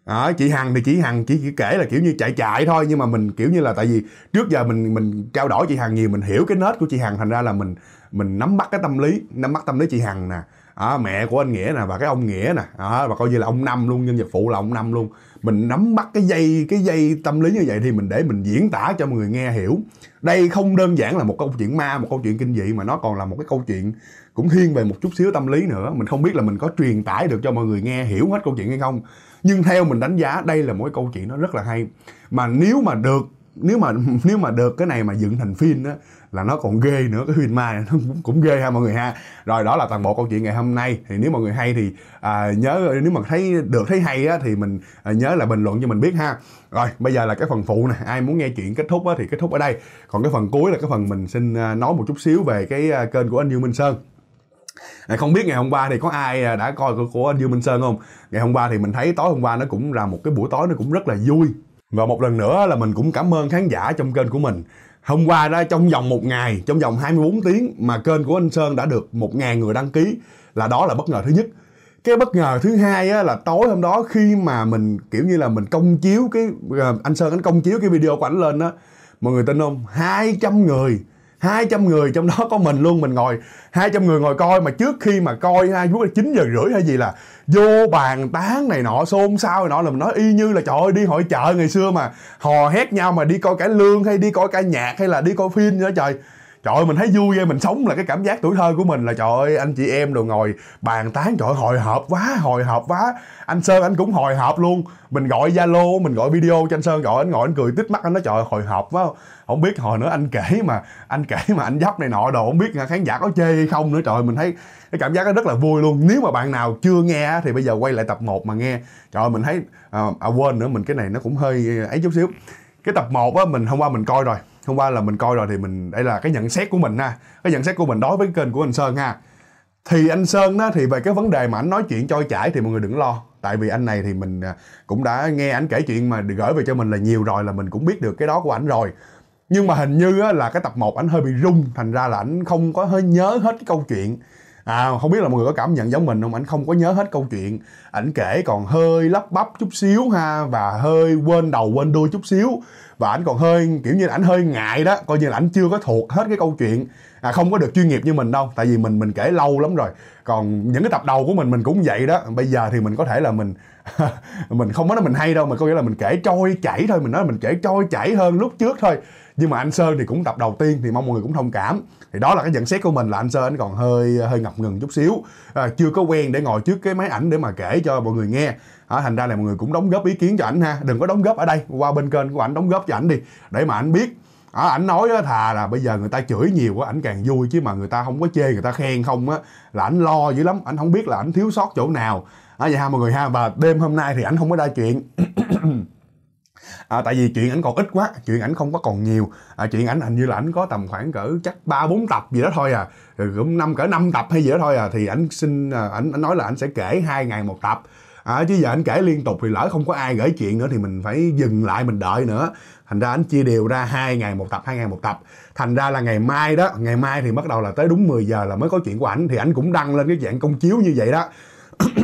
đó, chị hằng thì chị hằng chỉ, chỉ kể là kiểu như chạy chạy thôi nhưng mà mình kiểu như là tại vì trước giờ mình mình trao đổi chị hằng nhiều mình hiểu cái nết của chị hằng thành ra là mình mình nắm bắt cái tâm lý nắm bắt tâm lý chị hằng nè à, mẹ của anh nghĩa nè và cái ông nghĩa nè à, và coi như là ông năm luôn nhân vật phụ là ông năm luôn mình nắm bắt cái dây cái dây tâm lý như vậy thì mình để mình diễn tả cho mọi người nghe hiểu đây không đơn giản là một câu chuyện ma một câu chuyện kinh dị mà nó còn là một cái câu chuyện cũng thiên về một chút xíu tâm lý nữa mình không biết là mình có truyền tải được cho mọi người nghe hiểu hết câu chuyện hay không nhưng theo mình đánh giá đây là một cái câu chuyện nó rất là hay mà nếu mà được nếu mà nếu mà được cái này mà dựng thành phim á là nó còn ghê nữa cái Winma này nó cũng, cũng ghê ha mọi người ha rồi đó là toàn bộ câu chuyện ngày hôm nay thì nếu mọi người hay thì à, nhớ nếu mà thấy được thấy hay á, thì mình à, nhớ là bình luận cho mình biết ha rồi bây giờ là cái phần phụ nè ai muốn nghe chuyện kết thúc á, thì kết thúc ở đây còn cái phần cuối là cái phần mình xin à, nói một chút xíu về cái à, kênh của anh Dương Minh Sơn à, không biết ngày hôm qua thì có ai đã coi của anh Dương Minh Sơn không ngày hôm qua thì mình thấy tối hôm qua nó cũng là một cái buổi tối nó cũng rất là vui và một lần nữa là mình cũng cảm ơn khán giả trong kênh của mình hôm qua đó trong vòng một ngày trong vòng 24 tiếng mà kênh của anh Sơn đã được một ngàn người đăng ký là đó là bất ngờ thứ nhất cái bất ngờ thứ hai á, là tối hôm đó khi mà mình kiểu như là mình công chiếu cái ờ, anh Sơn anh công chiếu cái video của ảnh lên á mọi người tin không 200 người 200 người trong đó có mình luôn mình ngồi 200 người ngồi coi mà trước khi mà coi hai phút chín giờ rưỡi hay gì là vô bàn tán này nọ xôn xao này nọ là mình nói y như là trời ơi đi hội chợ ngày xưa mà hò hét nhau mà đi coi cải lương hay đi coi ca nhạc hay là đi coi phim nữa trời trời ơi mình thấy vui ghê mình sống là cái cảm giác tuổi thơ của mình là trời ơi anh chị em đồ ngồi bàn tán trời ơi hồi hộp quá hồi hộp quá anh sơn anh cũng hồi hộp luôn mình gọi zalo mình gọi video cho anh sơn gọi anh ngồi anh cười tít mắt anh nói trời ơi hồi hộp quá không biết hồi nữa anh kể mà anh kể mà anh dắp này nọ đồ không biết khán giả có chê hay không nữa trời mình thấy cái cảm giác đó rất là vui luôn nếu mà bạn nào chưa nghe thì bây giờ quay lại tập 1 mà nghe trời mình thấy à, à quên nữa mình cái này nó cũng hơi ấy chút xíu cái tập 1 á mình hôm qua mình coi rồi hôm qua là mình coi rồi thì mình đây là cái nhận xét của mình nha cái nhận xét của mình đối với kênh của anh sơn ha thì anh sơn đó thì về cái vấn đề mà anh nói chuyện trôi chảy thì mọi người đừng lo tại vì anh này thì mình à, cũng đã nghe anh kể chuyện mà gửi về cho mình là nhiều rồi là mình cũng biết được cái đó của ảnh rồi nhưng mà hình như á, là cái tập 1 ảnh hơi bị rung thành ra là ảnh không có hơi nhớ hết cái câu chuyện à không biết là mọi người có cảm nhận giống mình không ảnh không có nhớ hết câu chuyện ảnh kể còn hơi lắp bắp chút xíu ha và hơi quên đầu quên đuôi chút xíu và ảnh còn hơi kiểu như ảnh hơi ngại đó coi như là ảnh chưa có thuộc hết cái câu chuyện à, không có được chuyên nghiệp như mình đâu tại vì mình mình kể lâu lắm rồi còn những cái tập đầu của mình mình cũng vậy đó bây giờ thì mình có thể là mình mình không có nói mình hay đâu mà có nghĩa là mình kể trôi chảy thôi mình nói mình kể trôi chảy hơn lúc trước thôi nhưng mà anh sơn thì cũng tập đầu tiên thì mong mọi người cũng thông cảm thì đó là cái nhận xét của mình là anh sơn anh còn hơi hơi ngập ngừng chút xíu à, chưa có quen để ngồi trước cái máy ảnh để mà kể cho mọi người nghe à, thành ra là mọi người cũng đóng góp ý kiến cho ảnh ha đừng có đóng góp ở đây qua bên kênh của ảnh đóng góp cho ảnh đi để mà ảnh biết à, ảnh nói đó thà là bây giờ người ta chửi nhiều quá ảnh càng vui chứ mà người ta không có chê người ta khen không á là ảnh lo dữ lắm ảnh không biết là ảnh thiếu sót chỗ nào à, vậy ha mọi người ha và đêm hôm nay thì ảnh không có đa chuyện à, tại vì chuyện ảnh còn ít quá chuyện ảnh không có còn nhiều à, chuyện ảnh hình như là ảnh có tầm khoảng cỡ chắc ba bốn tập gì đó thôi à rồi cũng năm cỡ năm tập hay gì đó thôi à thì ảnh xin à, ảnh nói là ảnh sẽ kể hai ngày một tập à, chứ giờ anh kể liên tục thì lỡ không có ai gửi chuyện nữa thì mình phải dừng lại mình đợi nữa thành ra anh chia đều ra hai ngày một tập hai ngày một tập thành ra là ngày mai đó ngày mai thì bắt đầu là tới đúng 10 giờ là mới có chuyện của ảnh thì anh cũng đăng lên cái dạng công chiếu như vậy đó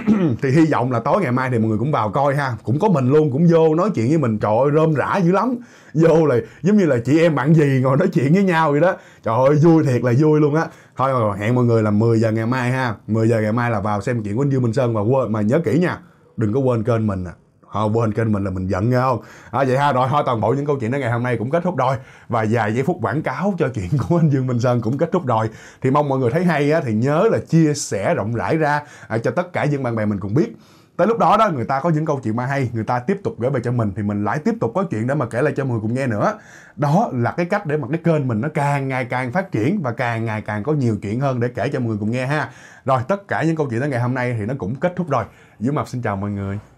thì hy vọng là tối ngày mai thì mọi người cũng vào coi ha cũng có mình luôn cũng vô nói chuyện với mình trời ơi rơm rã dữ lắm vô là giống như là chị em bạn gì ngồi nói chuyện với nhau vậy đó trời ơi vui thiệt là vui luôn á thôi hẹn mọi người là 10 giờ ngày mai ha 10 giờ ngày mai là vào xem chuyện của anh Dương Minh Sơn và quên mà nhớ kỹ nha đừng có quên kênh mình à. Ờ, họ bên kênh mình là mình giận nghe không à, vậy ha rồi thôi toàn bộ những câu chuyện đó ngày hôm nay cũng kết thúc rồi và vài giây phút quảng cáo cho chuyện của anh Dương Minh Sơn cũng kết thúc rồi thì mong mọi người thấy hay á, thì nhớ là chia sẻ rộng rãi ra à, cho tất cả những bạn bè mình cùng biết tới lúc đó đó người ta có những câu chuyện mà hay người ta tiếp tục gửi về cho mình thì mình lại tiếp tục có chuyện để mà kể lại cho mọi người cùng nghe nữa đó là cái cách để mà cái kênh mình nó càng ngày càng phát triển và càng ngày càng có nhiều chuyện hơn để kể cho mọi người cùng nghe ha rồi tất cả những câu chuyện tới ngày hôm nay thì nó cũng kết thúc rồi dưới mập xin chào mọi người